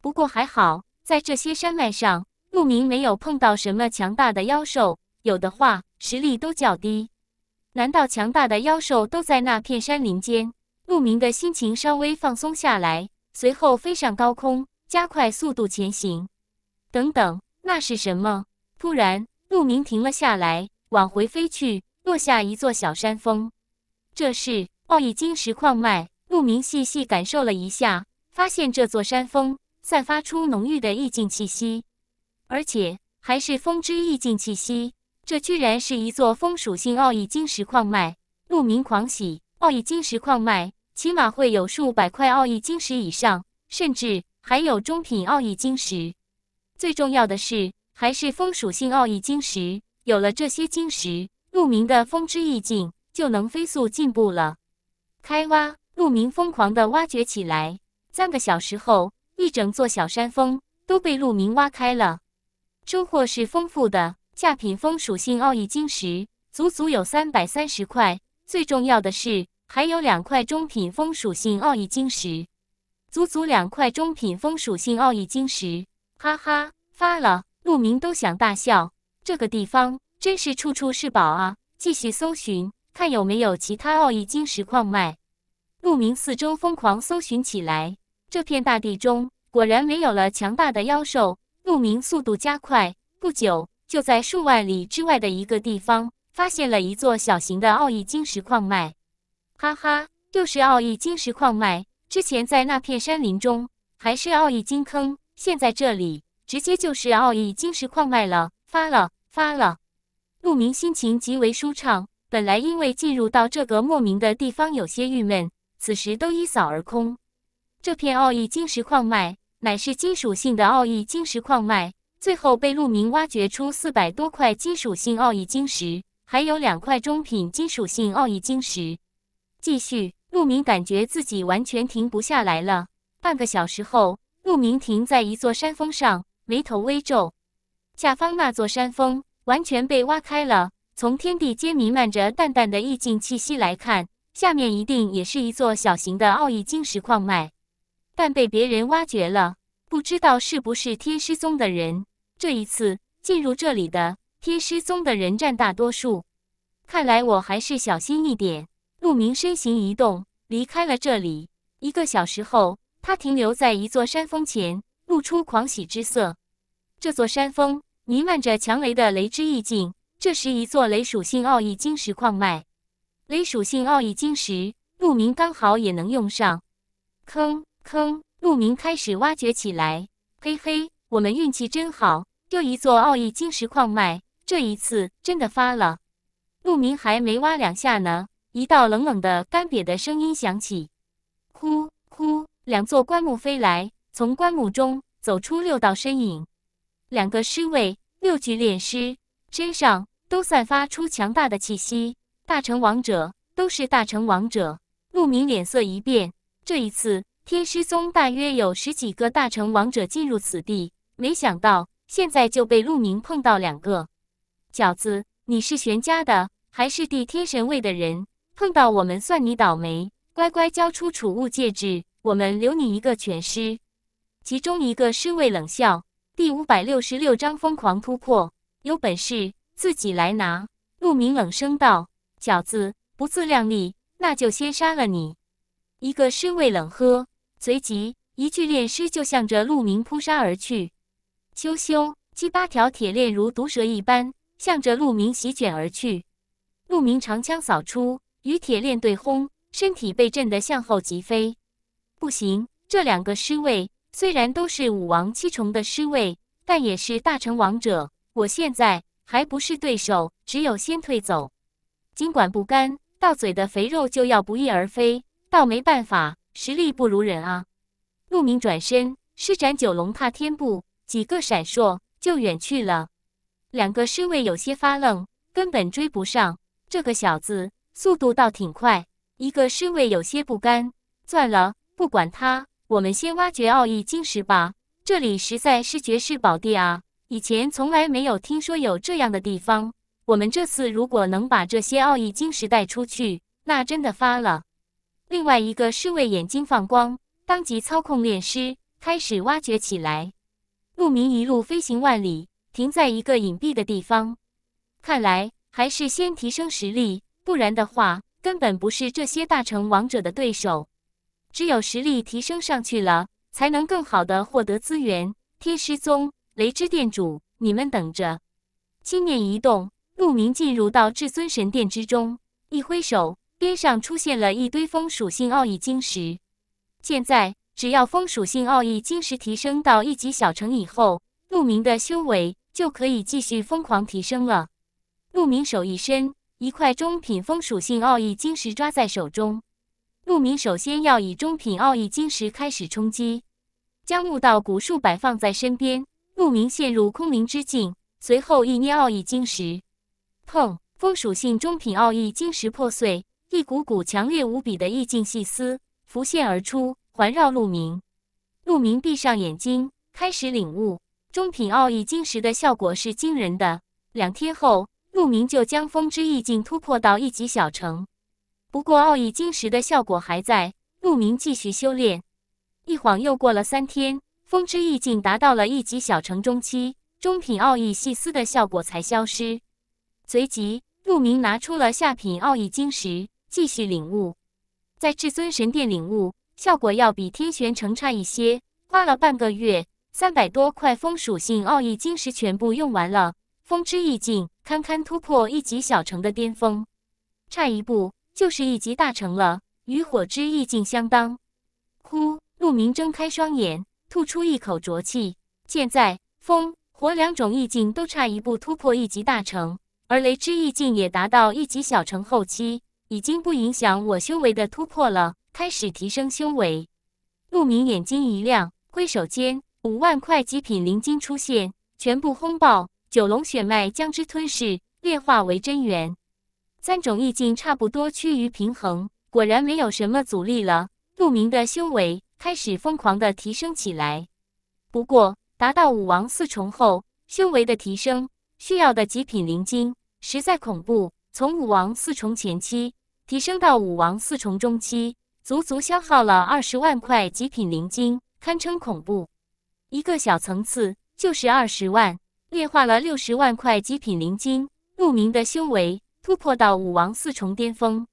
不过还好，在这些山脉上，陆明没有碰到什么强大的妖兽，有的话实力都较低。难道强大的妖兽都在那片山林间？陆明的心情稍微放松下来，随后飞上高空，加快速度前行。等等，那是什么？突然，陆明停了下来，往回飞去。落下一座小山峰，这是奥义晶石矿脉。陆明细细感受了一下，发现这座山峰散发出浓郁的意境气息，而且还是风之意境气息。这居然是一座风属性奥义晶石矿脉！陆明狂喜，奥义晶石矿脉起码会有数百块奥义晶石以上，甚至还有中品奥义晶石。最重要的是，还是风属性奥义晶石。有了这些晶石。鹿鸣的风之意境就能飞速进步了。开挖，鹿鸣疯狂地挖掘起来。三个小时后，一整座小山峰都被鹿鸣挖开了。收获是丰富的，下品风属性奥义晶石足足有三百三十块。最重要的是，还有两块中品风属性奥义晶石，足足两块中品风属性奥义晶石。哈哈，发了，鹿鸣都想大笑。这个地方。真是处处是宝啊！继续搜寻，看有没有其他奥义晶石矿脉。陆明四周疯狂搜寻起来，这片大地中果然没有了强大的妖兽。陆明速度加快，不久就在数万里之外的一个地方发现了一座小型的奥义晶石矿脉。哈哈，又是奥义晶石矿脉！之前在那片山林中还是奥义金坑，现在这里直接就是奥义晶石矿脉了！发了，发了！陆明心情极为舒畅，本来因为进入到这个莫名的地方有些郁闷，此时都一扫而空。这片奥义晶石矿脉乃是金属性的奥义晶石矿脉，最后被陆明挖掘出四百多块金属性奥义晶石，还有两块中品金属性奥义晶石。继续，陆明感觉自己完全停不下来了。半个小时后，陆明停在一座山峰上，眉头微皱，下方那座山峰。完全被挖开了。从天地间弥漫着淡淡的意境气息来看，下面一定也是一座小型的奥义晶石矿脉，但被别人挖掘了。不知道是不是天师宗的人。这一次进入这里的天师宗的人占大多数。看来我还是小心一点。陆明身形一动，离开了这里。一个小时后，他停留在一座山峰前，露出狂喜之色。这座山峰。弥漫着强雷的雷之意境。这时，一座雷属性奥义晶石矿脉，雷属性奥义晶石，陆明刚好也能用上。坑坑，陆明开始挖掘起来。嘿嘿，我们运气真好，又一座奥义晶石矿脉，这一次真的发了。陆明还没挖两下呢，一道冷冷的干瘪的声音响起。呼呼，两座棺木飞来，从棺木中走出六道身影。两个师位，六具炼尸身上都散发出强大的气息。大成王者都是大成王者。陆明脸色一变，这一次天师宗大约有十几个大成王者进入此地，没想到现在就被陆明碰到两个。饺子，你是玄家的还是地天神位的人？碰到我们算你倒霉，乖乖交出储物戒指，我们留你一个全尸。其中一个师卫冷笑。第五百六十六章疯狂突破，有本事自己来拿！陆明冷声道：“小子，不自量力，那就先杀了你！”一个尸卫冷喝，随即一具炼尸就向着陆明扑杀而去。咻咻，七八条铁链如毒蛇一般，向着陆明席卷而去。陆明长枪扫出，与铁链对轰，身体被震得向后急飞。不行，这两个尸卫！虽然都是武王七重的师位，但也是大成王者，我现在还不是对手，只有先退走。尽管不甘，到嘴的肥肉就要不翼而飞，倒没办法，实力不如人啊！陆明转身施展九龙踏天步，几个闪烁就远去了。两个尸卫有些发愣，根本追不上这个小子，速度倒挺快。一个尸卫有些不甘，算了，不管他。我们先挖掘奥义晶石吧，这里实在是绝世宝地啊！以前从来没有听说有这样的地方。我们这次如果能把这些奥义晶石带出去，那真的发了。另外一个侍卫眼睛放光，当即操控炼师开始挖掘起来。陆明一路飞行万里，停在一个隐蔽的地方。看来还是先提升实力，不然的话根本不是这些大成王者的对手。只有实力提升上去了，才能更好的获得资源。天师宗、雷之殿主，你们等着！心念一动，陆明进入到至尊神殿之中，一挥手，边上出现了一堆风属性奥义晶石。现在，只要风属性奥义晶石提升到一级小成以后，陆明的修为就可以继续疯狂提升了。陆明手一伸，一块中品风属性奥义晶石抓在手中。陆明首先要以中品奥义晶石开始冲击，将悟道古树摆放在身边。陆明陷入空灵之境，随后一捏奥义晶石，砰！风属性中品奥义晶石破碎，一股股强烈无比的意境细丝浮现而出，环绕陆明。陆明闭上眼睛，开始领悟。中品奥义晶石的效果是惊人的。两天后，陆明就将风之意境突破到一级小成。不过奥义晶石的效果还在，陆明继续修炼。一晃又过了三天，风之意境达到了一级小成中期，中品奥义细丝的效果才消失。随即，陆明拿出了下品奥义晶石，继续领悟。在至尊神殿领悟，效果要比天玄城差一些，花了半个月，三百多块风属性奥义晶石全部用完了，风之意境堪堪突破一级小成的巅峰，差一步。就是一级大成了，与火之意境相当。呼，陆明睁开双眼，吐出一口浊气。现在，风、火两种意境都差一步突破一级大成，而雷之意境也达到一级小成后期，已经不影响我修为的突破了。开始提升修为。陆明眼睛一亮，挥手间，五万块极品灵晶出现，全部轰爆，九龙血脉将之吞噬，炼化为真元。三种意境差不多趋于平衡，果然没有什么阻力了。杜明的修为开始疯狂的提升起来。不过，达到武王四重后，修为的提升需要的极品灵晶实在恐怖。从武王四重前期提升到武王四重中期，足足消耗了二十万块极品灵晶，堪称恐怖。一个小层次就是二十万，炼化了六十万块极品灵晶，陆明的修为。突破到武王四重巅峰，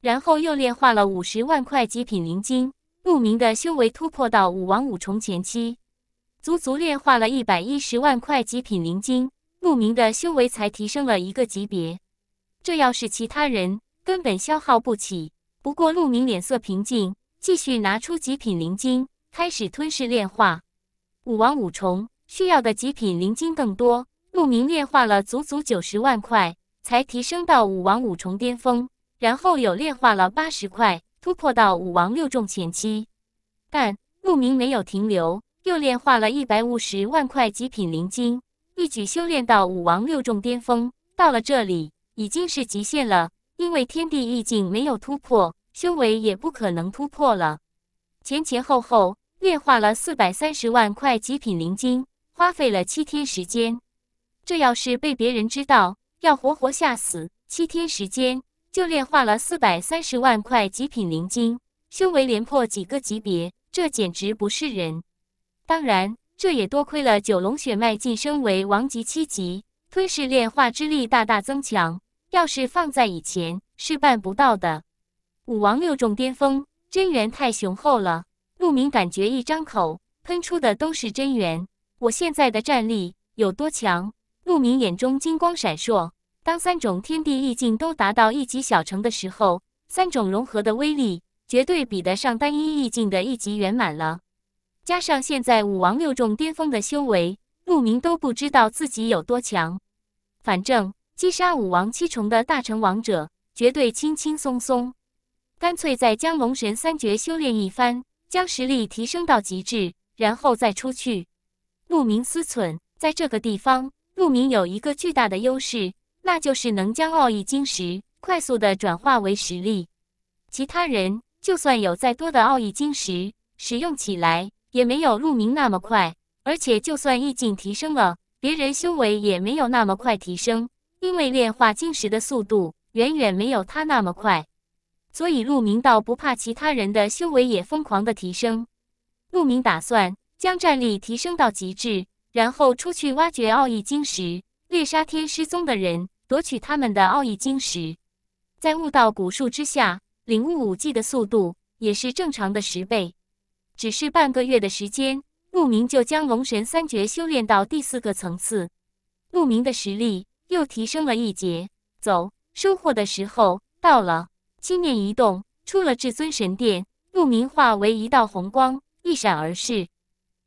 然后又炼化了五十万块极品灵晶，陆明的修为突破到武王五重前期，足足炼化了一百一十万块极品灵晶，陆明的修为才提升了一个级别。这要是其他人根本消耗不起。不过陆明脸色平静，继续拿出极品灵晶开始吞噬炼化。武王五重需要的极品灵晶更多，陆明炼化了足足九十万块。才提升到武王五重巅峰，然后又炼化了八十块，突破到武王六重前期。但陆明没有停留，又炼化了一百五十万块极品灵晶，一举修炼到武王六重巅峰。到了这里已经是极限了，因为天地意境没有突破，修为也不可能突破了。前前后后炼化了四百三十万块极品灵晶，花费了七天时间。这要是被别人知道，要活活吓死！七天时间就炼化了四百三十万块极品灵晶，修为连破几个级别，这简直不是人！当然，这也多亏了九龙血脉晋升为王级七级，吞噬炼化之力大大增强。要是放在以前，是办不到的。武王六重巅峰，真元太雄厚了。陆明感觉一张口喷出的都是真元，我现在的战力有多强？陆明眼中金光闪烁。当三种天地意境都达到一级小成的时候，三种融合的威力绝对比得上单一意境的一级圆满了。加上现在武王六重巅峰的修为，陆明都不知道自己有多强。反正击杀武王七重的大成王者，绝对轻轻松松。干脆再将龙神三绝修炼一番，将实力提升到极致，然后再出去。陆明思忖，在这个地方。陆明有一个巨大的优势，那就是能将奥义晶石快速的转化为实力。其他人就算有再多的奥义晶石，使用起来也没有陆明那么快。而且就算意境提升了，别人修为也没有那么快提升，因为炼化晶石的速度远远没有他那么快。所以陆明倒不怕其他人的修为也疯狂的提升。陆明打算将战力提升到极致。然后出去挖掘奥义晶石，猎杀天师宗的人，夺取他们的奥义晶石，在悟道古树之下领悟武技的速度也是正常的十倍。只是半个月的时间，陆明就将龙神三绝修炼到第四个层次，陆明的实力又提升了一截。走，收获的时候到了。心念一动，出了至尊神殿，陆明化为一道红光，一闪而逝。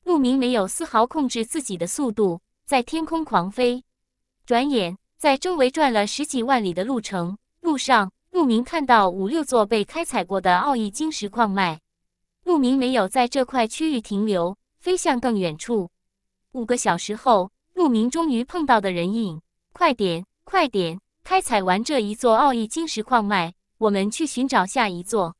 鹿鸣没有丝毫控制自己的速度，在天空狂飞，转眼在周围转了十几万里的路程。路上，鹿鸣看到五六座被开采过的奥义晶石矿脉。鹿鸣没有在这块区域停留，飞向更远处。五个小时后，鹿鸣终于碰到的人影。快点，快点！开采完这一座奥义晶石矿脉，我们去寻找下一座。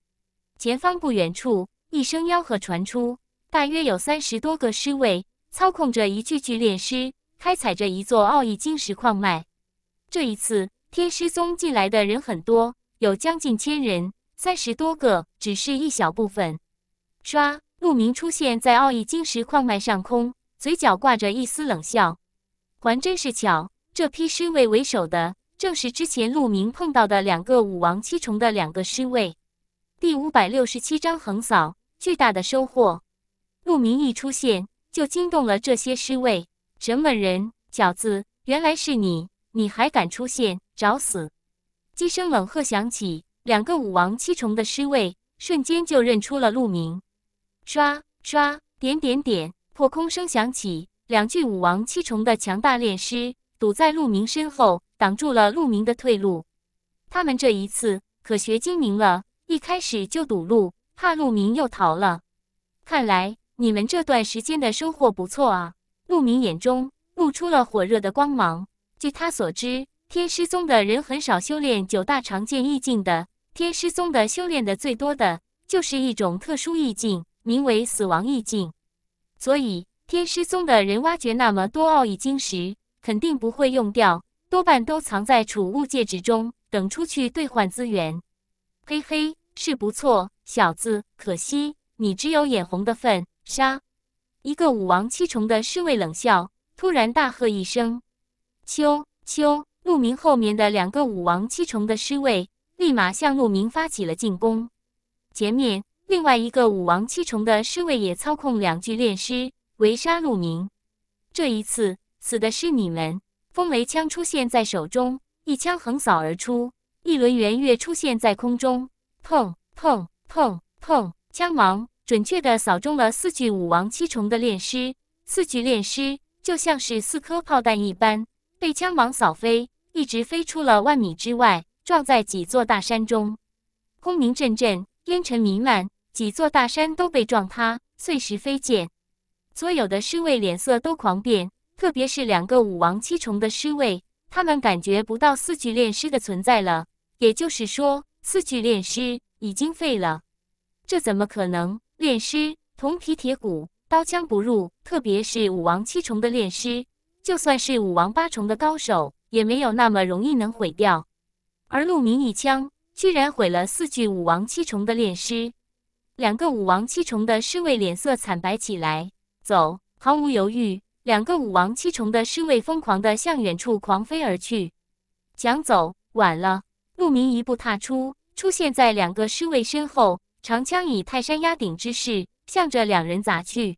前方不远处，一声吆喝传出。大约有三十多个师位，操控着一具具炼尸，开采着一座奥义晶石矿脉。这一次天师宗进来的人很多，有将近千人，三十多个只是一小部分。刷，陆明出现在奥义晶石矿脉上空，嘴角挂着一丝冷笑。还真是巧，这批师位为首的正是之前陆明碰到的两个武王七重的两个师位。第五百六十七章横扫，巨大的收获。陆明一出现，就惊动了这些尸卫。什么人？饺子，原来是你！你还敢出现，找死！鸡声冷喝响起，两个武王七重的尸卫瞬间就认出了陆明。刷刷，点点点，破空声响起，两具武王七重的强大炼尸堵在陆明身后，挡住了陆明的退路。他们这一次可学精明了，一开始就堵路，怕陆明又逃了。看来。你们这段时间的收获不错啊！陆明眼中露出了火热的光芒。据他所知，天师宗的人很少修炼九大常见意境的，天师宗的修炼的最多的就是一种特殊意境，名为死亡意境。所以，天师宗的人挖掘那么多奥义晶石，肯定不会用掉，多半都藏在储物戒指中，等出去兑换资源。嘿嘿，是不错，小子，可惜你只有眼红的份。杀！一个武王七重的侍卫冷笑，突然大喝一声：“秋秋！”陆明后面的两个武王七重的侍卫立马向陆明发起了进攻。前面另外一个武王七重的侍卫也操控两具炼尸围杀陆明。这一次死的是你们！风雷枪出现在手中，一枪横扫而出，一轮圆月出现在空中。砰砰砰砰！枪芒。准确地扫中了四具武王七重的炼尸，四具炼尸就像是四颗炮弹一般被枪芒扫飞，一直飞出了万米之外，撞在几座大山中，轰鸣阵阵，烟尘弥漫，几座大山都被撞塌，碎石飞溅，所有的尸卫脸色都狂变，特别是两个武王七重的尸卫，他们感觉不到四具炼尸的存在了，也就是说，四具炼尸已经废了，这怎么可能？炼尸，铜皮铁骨，刀枪不入。特别是武王七重的炼尸，就算是武王八重的高手，也没有那么容易能毁掉。而陆明一枪，居然毁了四具武王七重的炼尸。两个武王七重的侍卫脸色惨白起来，走，毫无犹豫。两个武王七重的侍卫疯狂的向远处狂飞而去。想走，晚了。陆明一步踏出，出现在两个侍卫身后。长枪以泰山压顶之势，向着两人砸去，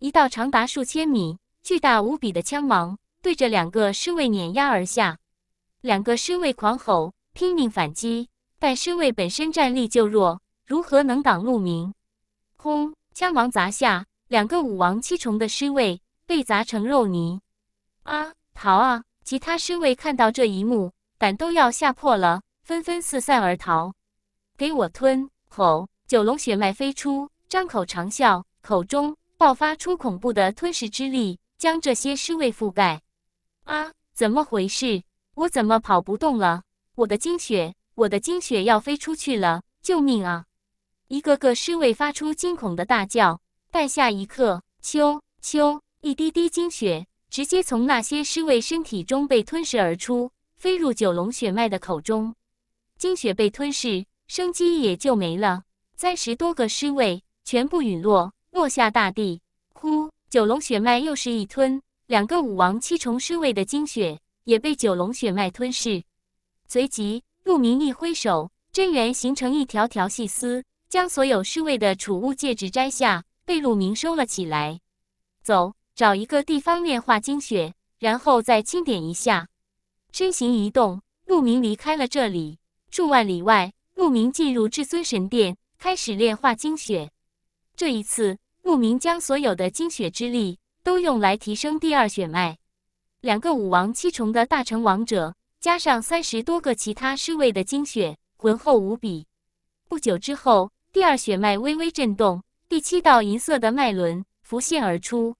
一道长达数千米、巨大无比的枪芒，对着两个侍卫碾压而下。两个侍卫狂吼，拼命反击，但侍卫本身战力就弱，如何能挡路名？轰！枪芒砸下，两个武王七重的侍卫被砸成肉泥。啊！逃啊！其他侍卫看到这一幕，胆都要吓破了，纷纷四散而逃。给我吞！吼！九龙血脉飞出，张口长啸，口中爆发出恐怖的吞噬之力，将这些尸位覆盖。啊！怎么回事？我怎么跑不动了？我的精血，我的精血要飞出去了！救命啊！一个个尸位发出惊恐的大叫。但下一刻，咻咻，一滴滴精血直接从那些尸位身体中被吞噬而出，飞入九龙血脉的口中。精血被吞噬，生机也就没了。三十多个尸位全部陨落，落下大地。呼，九龙血脉又是一吞，两个武王七重尸位的精血也被九龙血脉吞噬。随即，陆明一挥手，真元形成一条条细丝，将所有尸位的储物戒指摘下，被陆明收了起来。走，找一个地方炼化精血，然后再清点一下。身形一动，陆明离开了这里。数万里外，陆明进入至尊神殿。开始炼化精血，这一次牧民将所有的精血之力都用来提升第二血脉。两个武王七重的大成王者，加上三十多个其他侍卫的精血，浑厚无比。不久之后，第二血脉微微震动，第七道银色的脉轮浮现而出。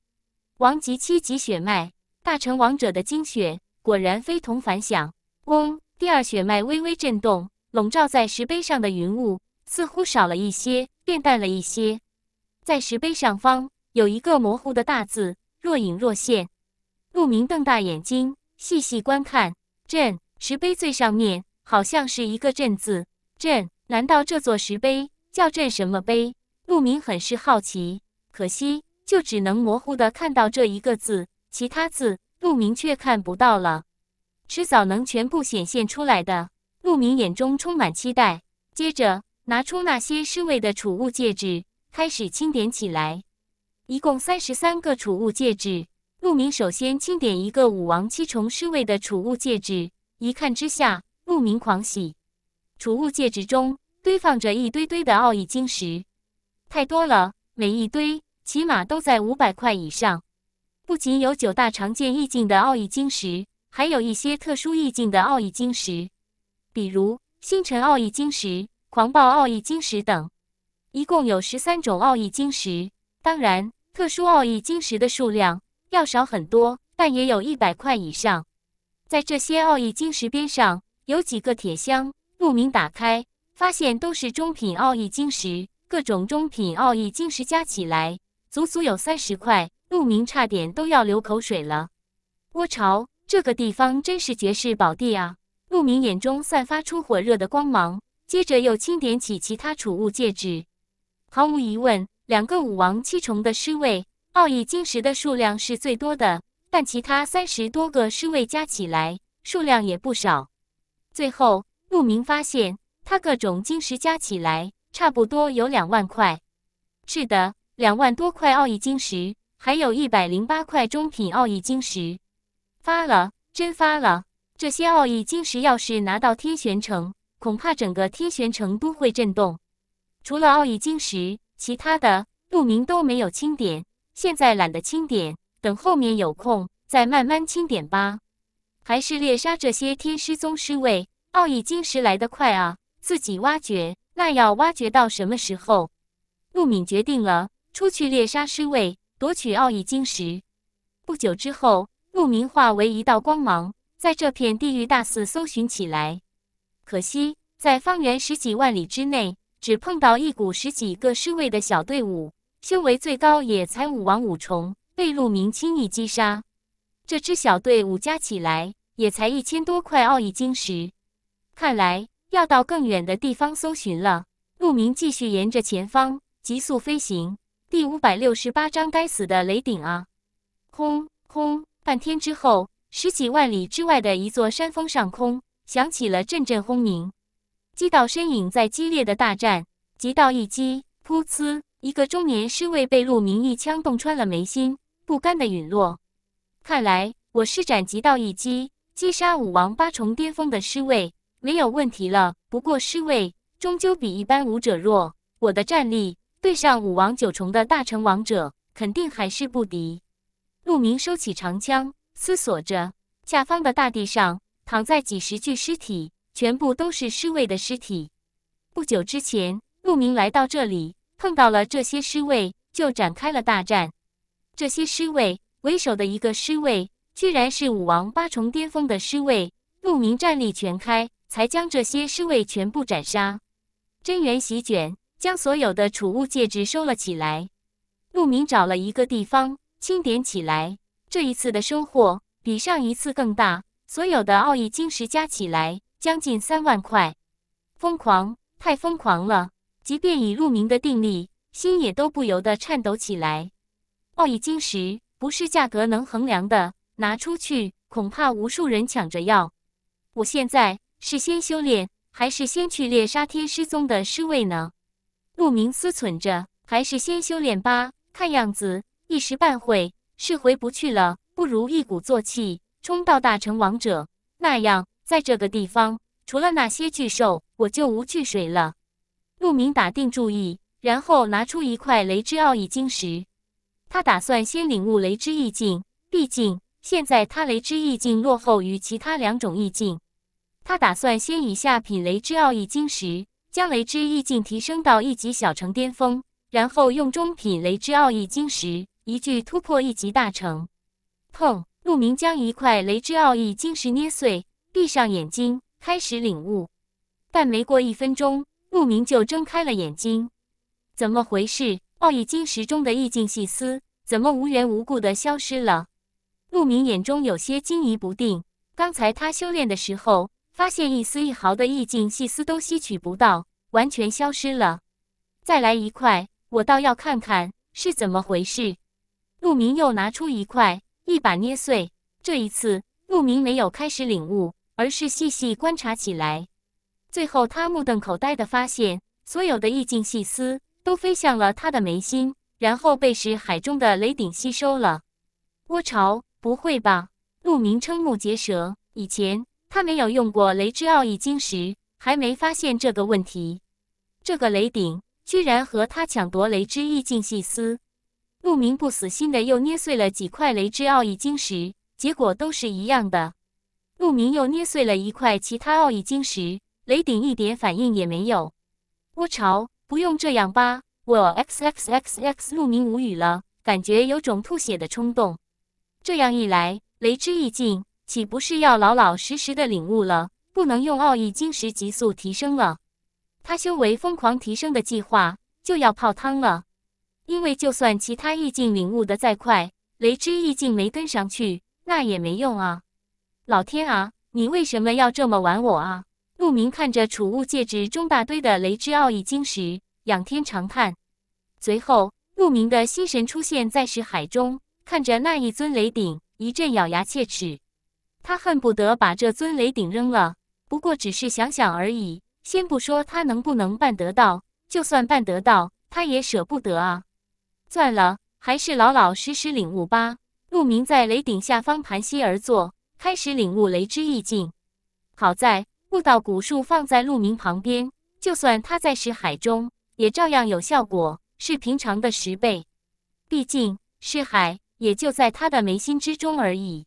王级七级血脉，大成王者的精血果然非同凡响。嗡，第二血脉微微震动，笼罩在石碑上的云雾。似乎少了一些，变淡了一些。在石碑上方有一个模糊的大字，若隐若现。陆明瞪大眼睛，细细观看。镇石碑最上面好像是一个“镇”字。镇，难道这座石碑叫镇什么碑？陆明很是好奇。可惜，就只能模糊的看到这一个字，其他字陆明却看不到了。迟早能全部显现出来的，陆明眼中充满期待。接着。拿出那些侍卫的储物戒指，开始清点起来。一共三十三个储物戒指。陆明首先清点一个武王七重侍卫的储物戒指，一看之下，陆明狂喜。储物戒指中堆放着一堆堆的奥义晶石，太多了，每一堆起码都在五百块以上。不仅有九大常见意境的奥义晶石，还有一些特殊意境的奥义晶石，比如星辰奥义晶石。狂暴奥义晶石等，一共有十三种奥义晶石。当然，特殊奥义晶石的数量要少很多，但也有一百块以上。在这些奥义晶石边上，有几个铁箱，陆明打开，发现都是中品奥义晶石，各种中品奥义晶石加起来，足足有三十块。陆明差点都要流口水了。窝巢这个地方真是绝世宝地啊！陆明眼中散发出火热的光芒。接着又清点起其他储物戒指，毫无疑问，两个武王七重的尸位奥义晶石的数量是最多的，但其他三十多个尸位加起来数量也不少。最后，陆明发现，他各种晶石加起来差不多有两万块。是的，两万多块奥义晶石，还有一百零八块中品奥义晶石。发了，真发了！这些奥义晶石要是拿到天玄城。恐怕整个天玄城都会震动。除了奥义晶石，其他的陆明都没有清点。现在懒得清点，等后面有空再慢慢清点吧。还是猎杀这些天师宗师位，奥义晶石来得快啊！自己挖掘那要挖掘到什么时候？陆敏决定了，出去猎杀师位，夺取奥义晶石。不久之后，陆明化为一道光芒，在这片地狱大肆搜寻起来。可惜，在方圆十几万里之内，只碰到一股十几个侍卫的小队伍，修为最高也才武王五重，被陆明轻易击杀。这支小队伍加起来也才一千多块奥义晶石。看来要到更远的地方搜寻了。陆明继续沿着前方急速飞行。第五百六十八章，该死的雷顶啊！轰轰，半天之后，十几万里之外的一座山峰上空。响起了阵阵轰鸣，击道身影在激烈的大战。急道一击，噗呲！一个中年侍卫被陆明一枪洞穿了眉心，不甘的陨落。看来我施展极道一击击杀武王八重巅峰的侍卫没有问题了。不过侍卫终究比一般武者弱，我的战力对上武王九重的大成王者肯定还是不敌。陆明收起长枪，思索着下方的大地上。躺在几十具尸体，全部都是尸位的尸体。不久之前，陆明来到这里，碰到了这些尸位，就展开了大战。这些尸位为首的一个尸位，居然是武王八重巅峰的尸位。陆明战力全开，才将这些尸位全部斩杀。真元席卷，将所有的储物戒指收了起来。陆明找了一个地方清点起来，这一次的收获比上一次更大。所有的奥义晶石加起来将近三万块，疯狂，太疯狂了！即便以鹿鸣的定力，心也都不由得颤抖起来。奥义晶石不是价格能衡量的，拿出去恐怕无数人抢着要。我现在是先修炼，还是先去猎杀天师宗的尸位呢？鹿鸣思忖着，还是先修炼吧。看样子一时半会是回不去了，不如一鼓作气。冲到大成王者那样，在这个地方，除了那些巨兽，我就无惧水了。陆明打定主意，然后拿出一块雷之奥义晶石，他打算先领悟雷之意境。毕竟现在他雷之意境落后于其他两种意境，他打算先以下品雷之奥义晶石，将雷之意境提升到一级小成巅峰，然后用中品雷之奥义晶石，一具突破一级大成。砰！陆明将一块雷之奥义晶石捏碎，闭上眼睛开始领悟。但没过一分钟，陆明就睁开了眼睛。怎么回事？奥义晶石中的意境细丝怎么无缘无故的消失了？陆明眼中有些惊疑不定。刚才他修炼的时候，发现一丝一毫的意境细丝都吸取不到，完全消失了。再来一块，我倒要看看是怎么回事。陆明又拿出一块。一把捏碎。这一次，陆明没有开始领悟，而是细细观察起来。最后，他目瞪口呆的发现，所有的意境细丝都飞向了他的眉心，然后被石海中的雷顶吸收了。卧槽！不会吧？陆明瞠目结舌。以前他没有用过雷之奥义晶石，还没发现这个问题。这个雷顶居然和他抢夺雷之意境细丝！陆明不死心的又捏碎了几块雷之奥义晶石，结果都是一样的。陆明又捏碎了一块其他奥义晶石，雷顶一点反应也没有。我操，不用这样吧！我 x x x x 陆明无语了，感觉有种吐血的冲动。这样一来，雷之意境岂不是要老老实实的领悟了？不能用奥义晶石急速提升了，他修为疯狂提升的计划就要泡汤了。因为就算其他意境领悟的再快，雷之意境没跟上去，那也没用啊！老天啊，你为什么要这么玩我啊？陆明看着储物戒指中大堆的雷之奥义晶石，仰天长叹。随后，陆明的心神出现在石海中，看着那一尊雷顶，一阵咬牙切齿。他恨不得把这尊雷顶扔了，不过只是想想而已。先不说他能不能办得到，就算办得到，他也舍不得啊！算了，还是老老实实领悟吧。陆明在雷顶下方盘膝而坐，开始领悟雷之意境。好在悟道古树放在陆明旁边，就算他在识海中，也照样有效果，是平常的十倍。毕竟识海也就在他的眉心之中而已。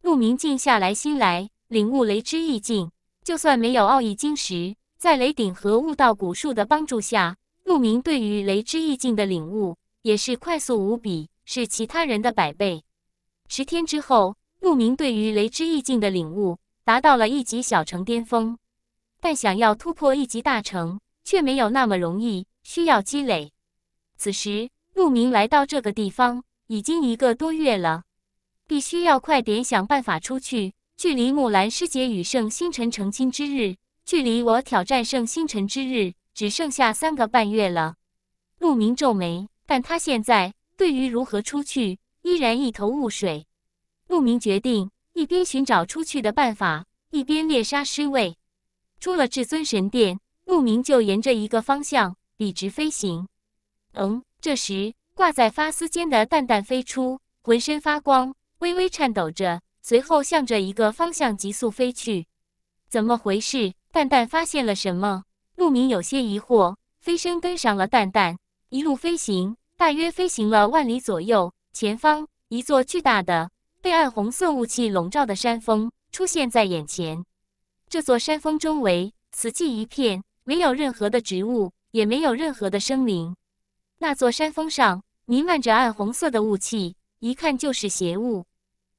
陆明静下来心来，领悟雷之意境。就算没有奥义晶石，在雷顶和悟道古树的帮助下，陆明对于雷之意境的领悟。也是快速无比，是其他人的百倍。十天之后，陆明对于雷之意境的领悟达到了一级小成巅峰，但想要突破一级大成却没有那么容易，需要积累。此时，陆明来到这个地方已经一个多月了，必须要快点想办法出去。距离木兰师姐与圣星辰成亲之日，距离我挑战圣星辰之日只剩下三个半月了。陆明皱眉。但他现在对于如何出去依然一头雾水。陆明决定一边寻找出去的办法，一边猎杀尸位。出了至尊神殿，陆明就沿着一个方向笔直飞行。嗯，这时挂在发丝间的蛋蛋飞出，浑身发光，微微颤抖着，随后向着一个方向急速飞去。怎么回事？蛋蛋发现了什么？陆明有些疑惑，飞身跟上了蛋蛋。一路飞行，大约飞行了万里左右，前方一座巨大的被暗红色雾气笼罩的山峰出现在眼前。这座山峰周围死寂一片，没有任何的植物，也没有任何的生灵。那座山峰上弥漫着暗红色的雾气，一看就是邪物。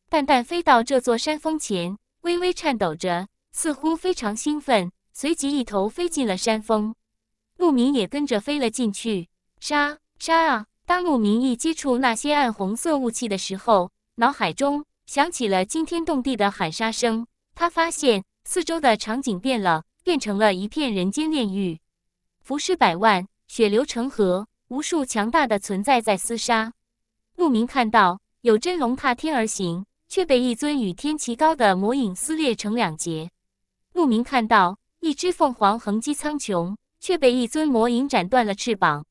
蛋蛋飞到这座山峰前，微微颤抖着，似乎非常兴奋，随即一头飞进了山峰。鹿鸣也跟着飞了进去。杀杀啊！当陆明一接触那些暗红色雾气的时候，脑海中响起了惊天动地的喊杀声。他发现四周的场景变了，变成了一片人间炼狱，浮尸百万，血流成河，无数强大的存在在厮杀。陆明看到有真龙踏天而行，却被一尊与天齐高的魔影撕裂成两截。陆明看到一只凤凰横击苍穹，却被一尊魔影斩断了翅膀。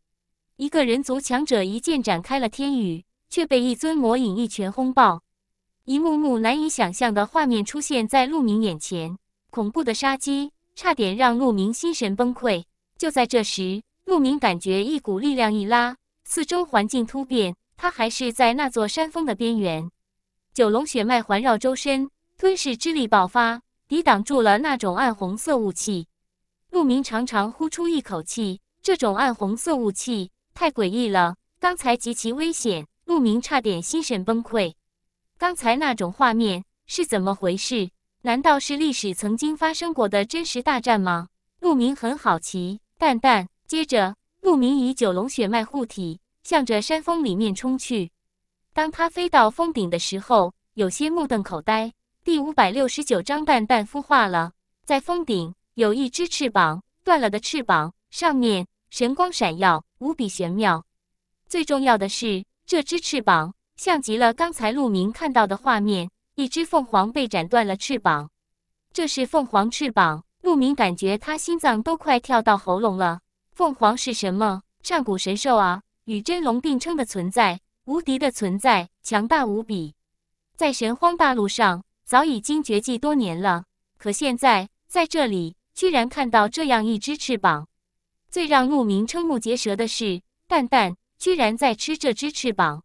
一个人族强者一剑斩开了天宇，却被一尊魔影一拳轰爆。一幕幕难以想象的画面出现在陆明眼前，恐怖的杀机差点让陆明心神崩溃。就在这时，陆明感觉一股力量一拉，四周环境突变。他还是在那座山峰的边缘，九龙血脉环绕周身，吞噬之力爆发，抵挡住了那种暗红色雾气。陆明长长呼出一口气，这种暗红色雾气。太诡异了！刚才极其危险，鹿鸣差点心神崩溃。刚才那种画面是怎么回事？难道是历史曾经发生过的真实大战吗？鹿鸣很好奇。蛋蛋，接着，鹿鸣以九龙血脉护体，向着山峰里面冲去。当他飞到峰顶的时候，有些目瞪口呆。第五百六十九章蛋蛋孵化了，在峰顶有一只翅膀断了的翅膀，上面神光闪耀。无比玄妙，最重要的是，这只翅膀像极了刚才陆明看到的画面，一只凤凰被斩断了翅膀。这是凤凰翅膀，陆明感觉他心脏都快跳到喉咙了。凤凰是什么？上古神兽啊，与真龙并称的存在，无敌的存在，强大无比，在神荒大陆上早已经绝迹多年了。可现在在这里，居然看到这样一只翅膀。最让鹿明瞠目结舌的是，蛋蛋居然在吃这只翅膀。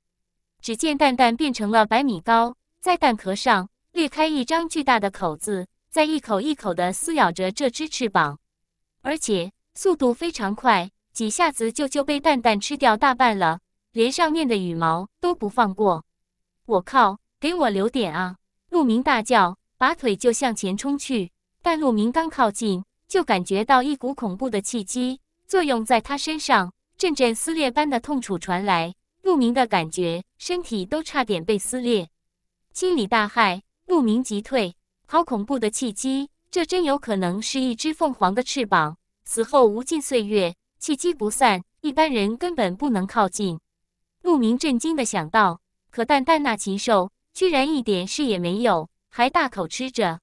只见蛋蛋变成了百米高，在蛋壳上裂开一张巨大的口子，在一口一口地撕咬着这只翅膀，而且速度非常快，几下子就就被蛋蛋吃掉大半了，连上面的羽毛都不放过。我靠，给我留点啊！鹿明大叫，拔腿就向前冲去。但鹿明刚靠近，就感觉到一股恐怖的气机。作用在他身上，阵阵撕裂般的痛楚传来，鹿鸣的感觉，身体都差点被撕裂。心里大骇，鹿鸣急退。好恐怖的契机，这真有可能是一只凤凰的翅膀。死后无尽岁月，契机不散，一般人根本不能靠近。鹿鸣震惊的想到，可蛋蛋那禽兽居然一点事也没有，还大口吃着。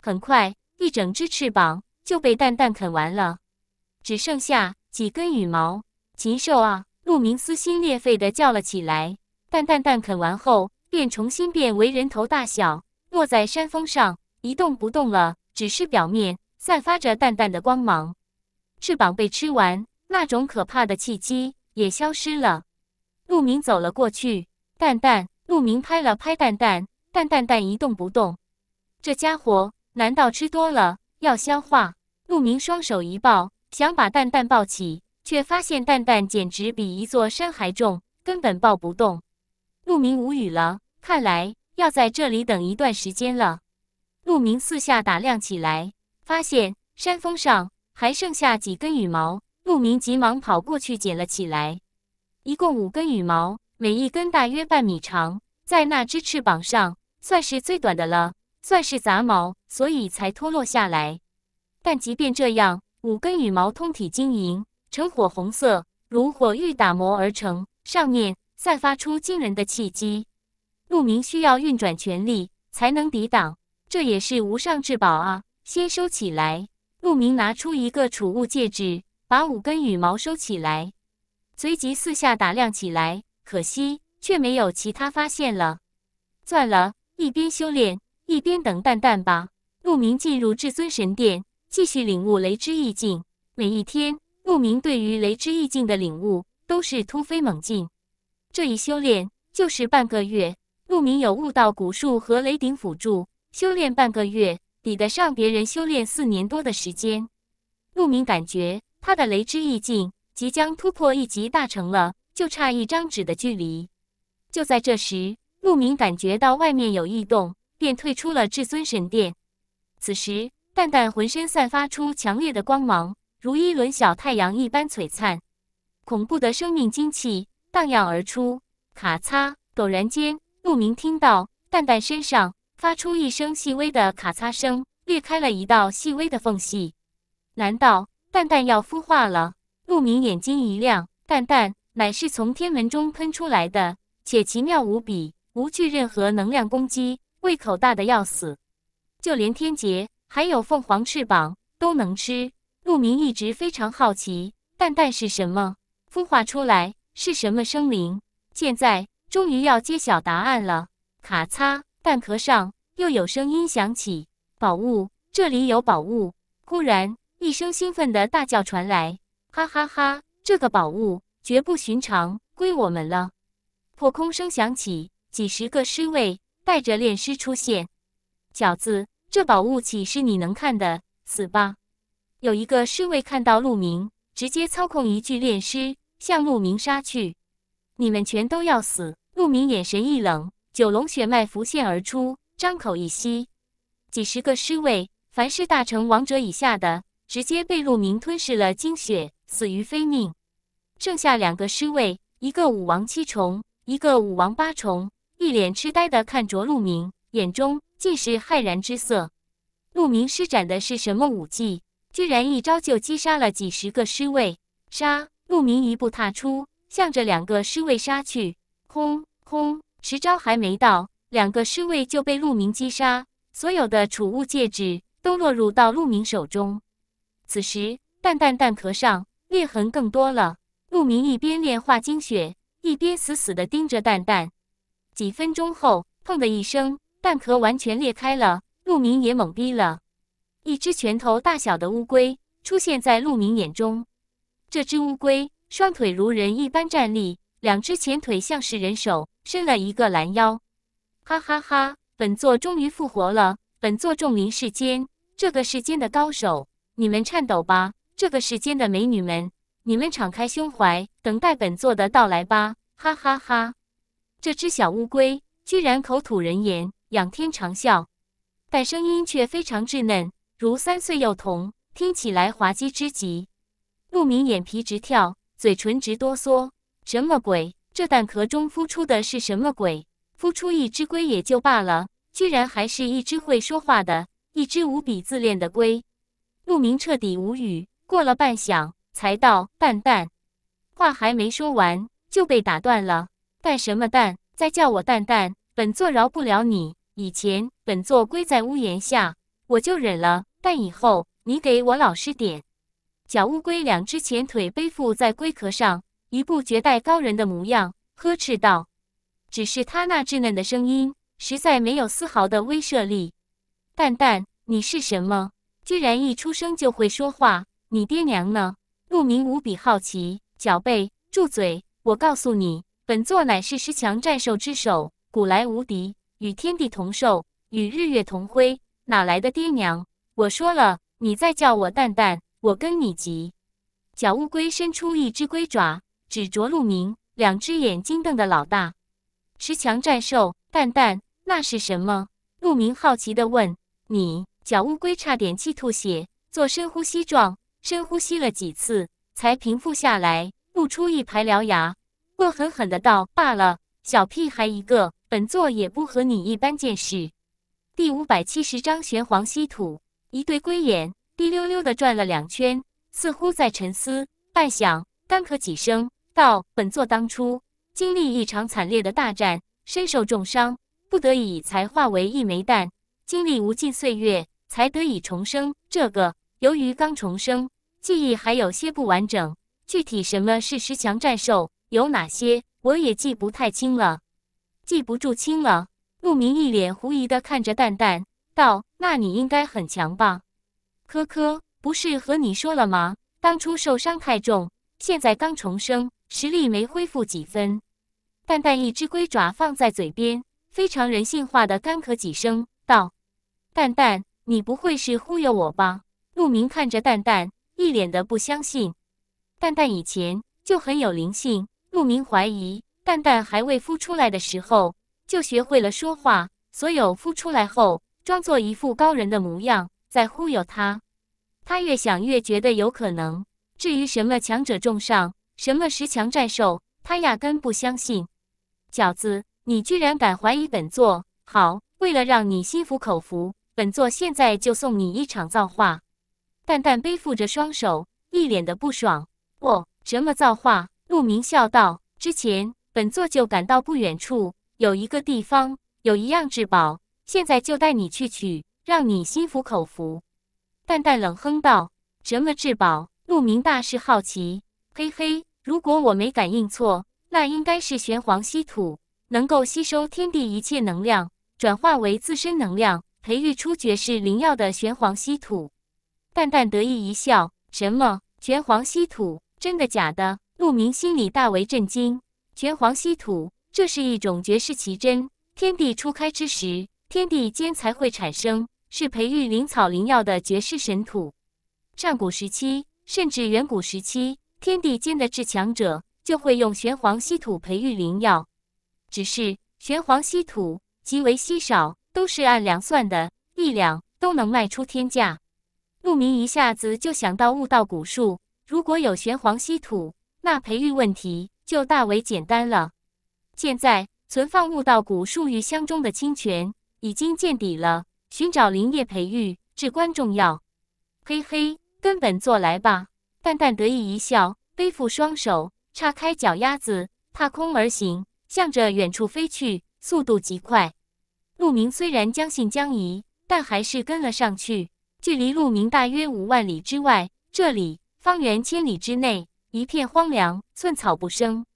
很快，一整只翅膀就被蛋蛋啃完了。只剩下几根羽毛，禽兽啊！鹿明撕心裂肺地叫了起来。蛋蛋蛋啃完后，便重新变为人头大小，落在山峰上，一动不动了，只是表面散发着淡淡的光芒。翅膀被吃完，那种可怕的气机也消失了。鹿明走了过去，蛋蛋。鹿明拍了拍蛋蛋，蛋蛋蛋一动不动。这家伙难道吃多了要消化？鹿明双手一抱。想把蛋蛋抱起，却发现蛋蛋简直比一座山还重，根本抱不动。陆明无语了，看来要在这里等一段时间了。陆明四下打量起来，发现山峰上还剩下几根羽毛，陆明急忙跑过去捡了起来，一共五根羽毛，每一根大约半米长，在那只翅膀上算是最短的了，算是杂毛，所以才脱落下来。但即便这样，五根羽毛通体晶莹，呈火红色，如火玉打磨而成，上面散发出惊人的气机。陆明需要运转全力才能抵挡，这也是无上至宝啊！先收起来。陆明拿出一个储物戒指，把五根羽毛收起来，随即四下打量起来，可惜却没有其他发现了。算了，一边修炼一边等蛋蛋吧。陆明进入至尊神殿。继续领悟雷之意境，每一天，鹿鸣对于雷之意境的领悟都是突飞猛进。这一修炼就是半个月，鹿鸣有悟道古术和雷鼎辅助，修炼半个月，抵得上别人修炼四年多的时间。鹿鸣感觉他的雷之意境即将突破一级大成了，就差一张纸的距离。就在这时，鹿鸣感觉到外面有异动，便退出了至尊神殿。此时。蛋蛋浑身散发出强烈的光芒，如一轮小太阳一般璀璨。恐怖的生命精气荡漾而出。咔嚓！陡然间，陆明听到蛋蛋身上发出一声细微的咔嚓声，裂开了一道细微的缝隙。难道蛋蛋要孵化了？陆明眼睛一亮。蛋蛋乃是从天门中喷出来的，且奇妙无比，无惧任何能量攻击。胃口大的要死，就连天劫。还有凤凰翅膀都能吃。陆明一直非常好奇，蛋蛋是什么？孵化出来是什么生灵？现在终于要揭晓答案了。咔嚓，蛋壳上又有声音响起。宝物，这里有宝物！忽然一声兴奋的大叫传来：“哈哈哈，这个宝物绝不寻常，归我们了！”破空声响起，几十个尸位带着炼尸出现。饺子。这宝物岂是你能看的？死吧！有一个侍卫看到陆明，直接操控一具炼尸向陆明杀去，你们全都要死！陆明眼神一冷，九龙血脉浮现而出，张口一吸，几十个侍卫，凡是大成王者以下的，直接被陆明吞噬了精血，死于非命。剩下两个侍卫，一个武王七重，一个武王八重，一脸痴呆的看着陆明，眼中。尽是骇然之色。鹿鸣施展的是什么武技？居然一招就击杀了几十个尸位！杀！鹿鸣一步踏出，向着两个尸位杀去。轰轰！十招还没到，两个尸位就被鹿鸣击杀。所有的储物戒指都落入到鹿鸣手中。此时，蛋蛋蛋壳上裂痕更多了。鹿鸣一边炼化精血，一边死死地盯着蛋蛋。几分钟后，砰的一声。蛋壳完全裂开了，陆明也懵逼了。一只拳头大小的乌龟出现在陆明眼中。这只乌龟双腿如人一般站立，两只前腿像是人手，伸了一个拦腰。哈哈哈！本座终于复活了！本座重临世间，这个世间的高手，你们颤抖吧！这个世间的美女们，你们敞开胸怀，等待本座的到来吧！哈哈哈！这只小乌龟居然口吐人言。仰天长啸，但声音却非常稚嫩，如三岁幼童，听起来滑稽之极。陆明眼皮直跳，嘴唇直哆嗦。什么鬼？这蛋壳中孵出的是什么鬼？孵出一只龟也就罢了，居然还是一只会说话的，一只无比自恋的龟。陆明彻底无语，过了半晌才道：“蛋蛋。”话还没说完就被打断了。“蛋什么蛋？再叫我蛋蛋，本座饶不了你！”以前本座龟在屋檐下，我就忍了。但以后你给我老实点！小乌龟两只前腿背负在龟壳上，一副绝代高人的模样，呵斥道：“只是他那稚嫩的声音，实在没有丝毫的威慑力。”蛋蛋，你是什么？居然一出生就会说话？你爹娘呢？陆明无比好奇。脚背，住嘴！我告诉你，本座乃是十强战兽之首，古来无敌。与天地同寿，与日月同辉，哪来的爹娘？我说了，你再叫我蛋蛋，我跟你急！小乌龟伸出一只龟爪，指着陆明，两只眼睛瞪得老大。持强战兽蛋蛋，那是什么？陆明好奇的问。你小乌龟差点气吐血，做深呼吸状，深呼吸了几次才平复下来，露出一排獠牙，恶狠狠的道：“罢了，小屁孩一个。”本座也不和你一般见识。第五百七十章玄黄稀土一对龟眼滴溜溜的转了两圈，似乎在沉思。半晌，干咳几声，道：“本座当初经历一场惨烈的大战，身受重伤，不得已才化为一枚蛋，经历无尽岁月，才得以重生。这个由于刚重生，记忆还有些不完整。具体什么是十强战兽，有哪些，我也记不太清了。”记不住清了，陆明一脸狐疑的看着蛋蛋，道：“那你应该很强吧？”“科科，不是和你说了吗？当初受伤太重，现在刚重生，实力没恢复几分。”蛋蛋一只龟爪放在嘴边，非常人性化的干咳几声，道：“蛋蛋，你不会是忽悠我吧？”陆明看着蛋蛋，一脸的不相信。蛋蛋以前就很有灵性，陆明怀疑。蛋蛋还未孵出来的时候就学会了说话，所有孵出来后装作一副高人的模样在忽悠他。他越想越觉得有可能。至于什么强者重伤，什么十强战兽，他压根不相信。饺子，你居然敢怀疑本座？好，为了让你心服口服，本座现在就送你一场造化。蛋蛋背负着双手，一脸的不爽。哦，什么造化？陆明笑道：“之前。”本座就感到不远处有一个地方有一样至宝，现在就带你去取，让你心服口服。”淡淡冷哼道。“什么至宝？”鹿鸣大是好奇。“嘿嘿，如果我没感应错，那应该是玄黄稀土，能够吸收天地一切能量，转化为自身能量，培育出绝世灵药的玄黄稀土。”淡淡得意一笑。“什么玄黄稀土？真的假的？”鹿鸣心里大为震惊。玄黄稀土，这是一种绝世奇珍。天地初开之时，天地间才会产生，是培育灵草灵药的绝世神土。上古时期，甚至远古时期，天地间的至强者就会用玄黄稀土培育灵药。只是玄黄稀土极为稀少，都是按两算的，一两都能卖出天价。陆明一下子就想到悟道古树，如果有玄黄稀土，那培育问题。就大为简单了。现在存放悟道谷树玉箱中的清泉已经见底了，寻找林液培育至关重要。嘿嘿，根本做来吧！淡淡得意一笑，背负双手，叉开脚丫子，踏空而行，向着远处飞去，速度极快。陆明虽然将信将疑，但还是跟了上去。距离陆明大约五万里之外，这里方圆千里之内。一片荒凉，寸草不生。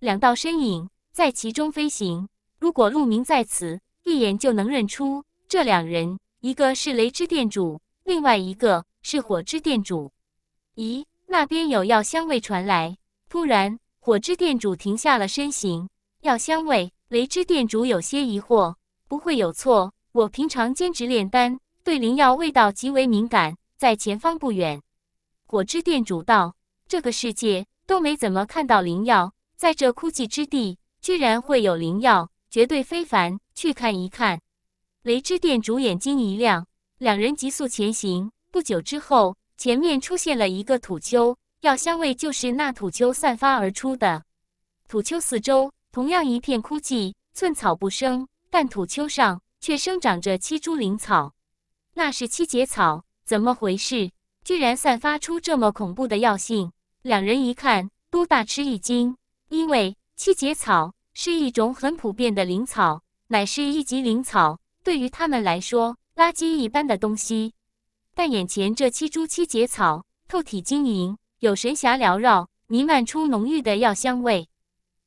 两道身影在其中飞行。如果鹿鸣在此，一眼就能认出这两人，一个是雷之店主，另外一个是火之店主。咦，那边有药香味传来。突然，火之店主停下了身形。药香味，雷之店主有些疑惑。不会有错，我平常兼职炼丹，对灵药味道极为敏感。在前方不远，火之店主道。这个世界都没怎么看到灵药，在这枯寂之地，居然会有灵药，绝对非凡！去看一看。雷之殿主眼睛一亮，两人急速前行。不久之后，前面出现了一个土丘，药香味就是那土丘散发而出的。土丘四周同样一片枯寂，寸草不生，但土丘上却生长着七株灵草，那是七节草，怎么回事？居然散发出这么恐怖的药性！两人一看，都大吃一惊，因为七节草是一种很普遍的灵草，乃是一级灵草。对于他们来说，垃圾一般的东西。但眼前这七株七节草透体晶莹，有神霞缭绕，弥漫出浓郁的药香味。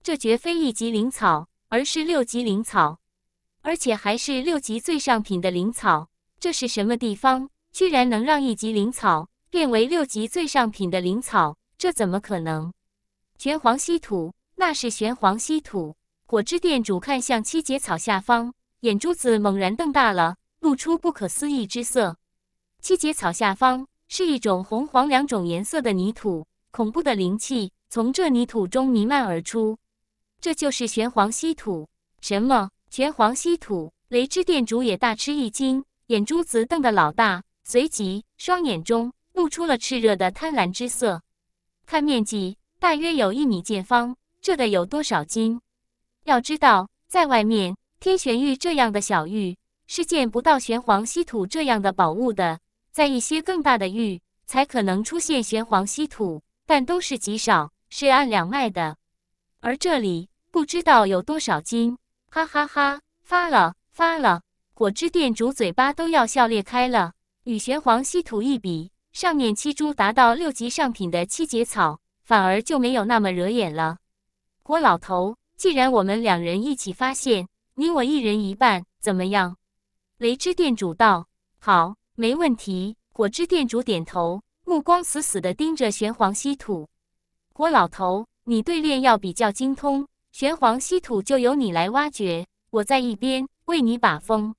这绝非一级灵草，而是六级灵草，而且还是六级最上品的灵草。这是什么地方？居然能让一级灵草变为六级最上品的灵草？这怎么可能？玄黄稀土，那是玄黄稀土！火之店主看向七节草下方，眼珠子猛然瞪大了，露出不可思议之色。七节草下方是一种红黄两种颜色的泥土，恐怖的灵气从这泥土中弥漫而出。这就是玄黄稀土！什么？玄黄稀土！雷之店主也大吃一惊，眼珠子瞪得老大，随即双眼中露出了炽热的贪婪之色。看面积，大约有一米见方，这个有多少斤？要知道，在外面天玄玉这样的小玉是见不到玄黄稀土这样的宝物的，在一些更大的玉才可能出现玄黄稀土，但都是极少，是按两卖的。而这里不知道有多少斤，哈哈哈，发了发了！果汁店主嘴巴都要笑裂开了，与玄黄稀土一比。上面七株达到六级上品的七节草，反而就没有那么惹眼了。郭老头，既然我们两人一起发现，你我一人一半，怎么样？雷之店主道：“好，没问题。”火之店主点头，目光死死地盯着玄黄稀土。郭老头，你对炼药比较精通，玄黄稀土就由你来挖掘，我在一边为你把风。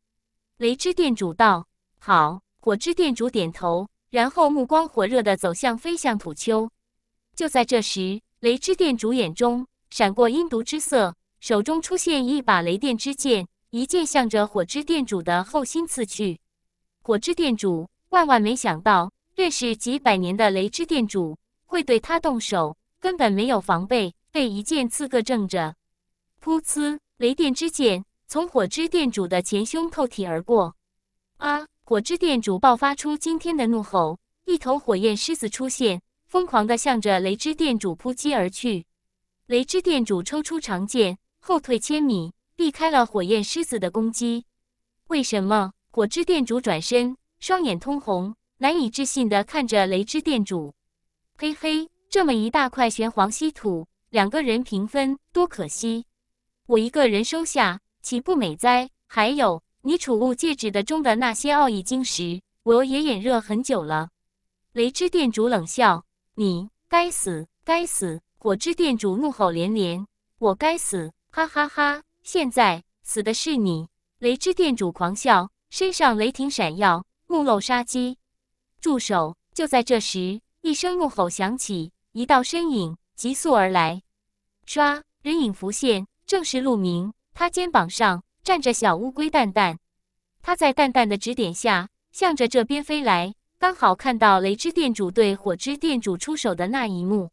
雷之店主道：“好。”火之店主点头。然后目光火热地走向飞向土丘。就在这时，雷之殿主眼中闪过阴毒之色，手中出现一把雷电之剑，一剑向着火之殿主的后心刺去。火之殿主万万没想到，认识几百年的雷之殿主会对他动手，根本没有防备，被一剑刺个正着。噗呲！雷电之剑从火之殿主的前胸透体而过。啊！火之殿主爆发出惊天的怒吼，一头火焰狮子出现，疯狂的向着雷之殿主扑击而去。雷之殿主抽出长剑，后退千米，避开了火焰狮子的攻击。为什么？火之殿主转身，双眼通红，难以置信的看着雷之殿主。嘿嘿，这么一大块玄黄稀土，两个人平分，多可惜！我一个人收下，岂不美哉？还有。你储物戒指的中的那些奥义晶石，我也眼热很久了。雷之店主冷笑：“你该死，该死！”火之店主怒吼连连：“我该死！”哈哈哈！现在死的是你！雷之店主狂笑，身上雷霆闪耀，目露杀机。住手！就在这时，一声怒吼响起，一道身影急速而来，唰，人影浮现，正是陆明。他肩膀上。站着小乌龟蛋蛋，他在蛋蛋的指点下，向着这边飞来，刚好看到雷之店主对火之店主出手的那一幕。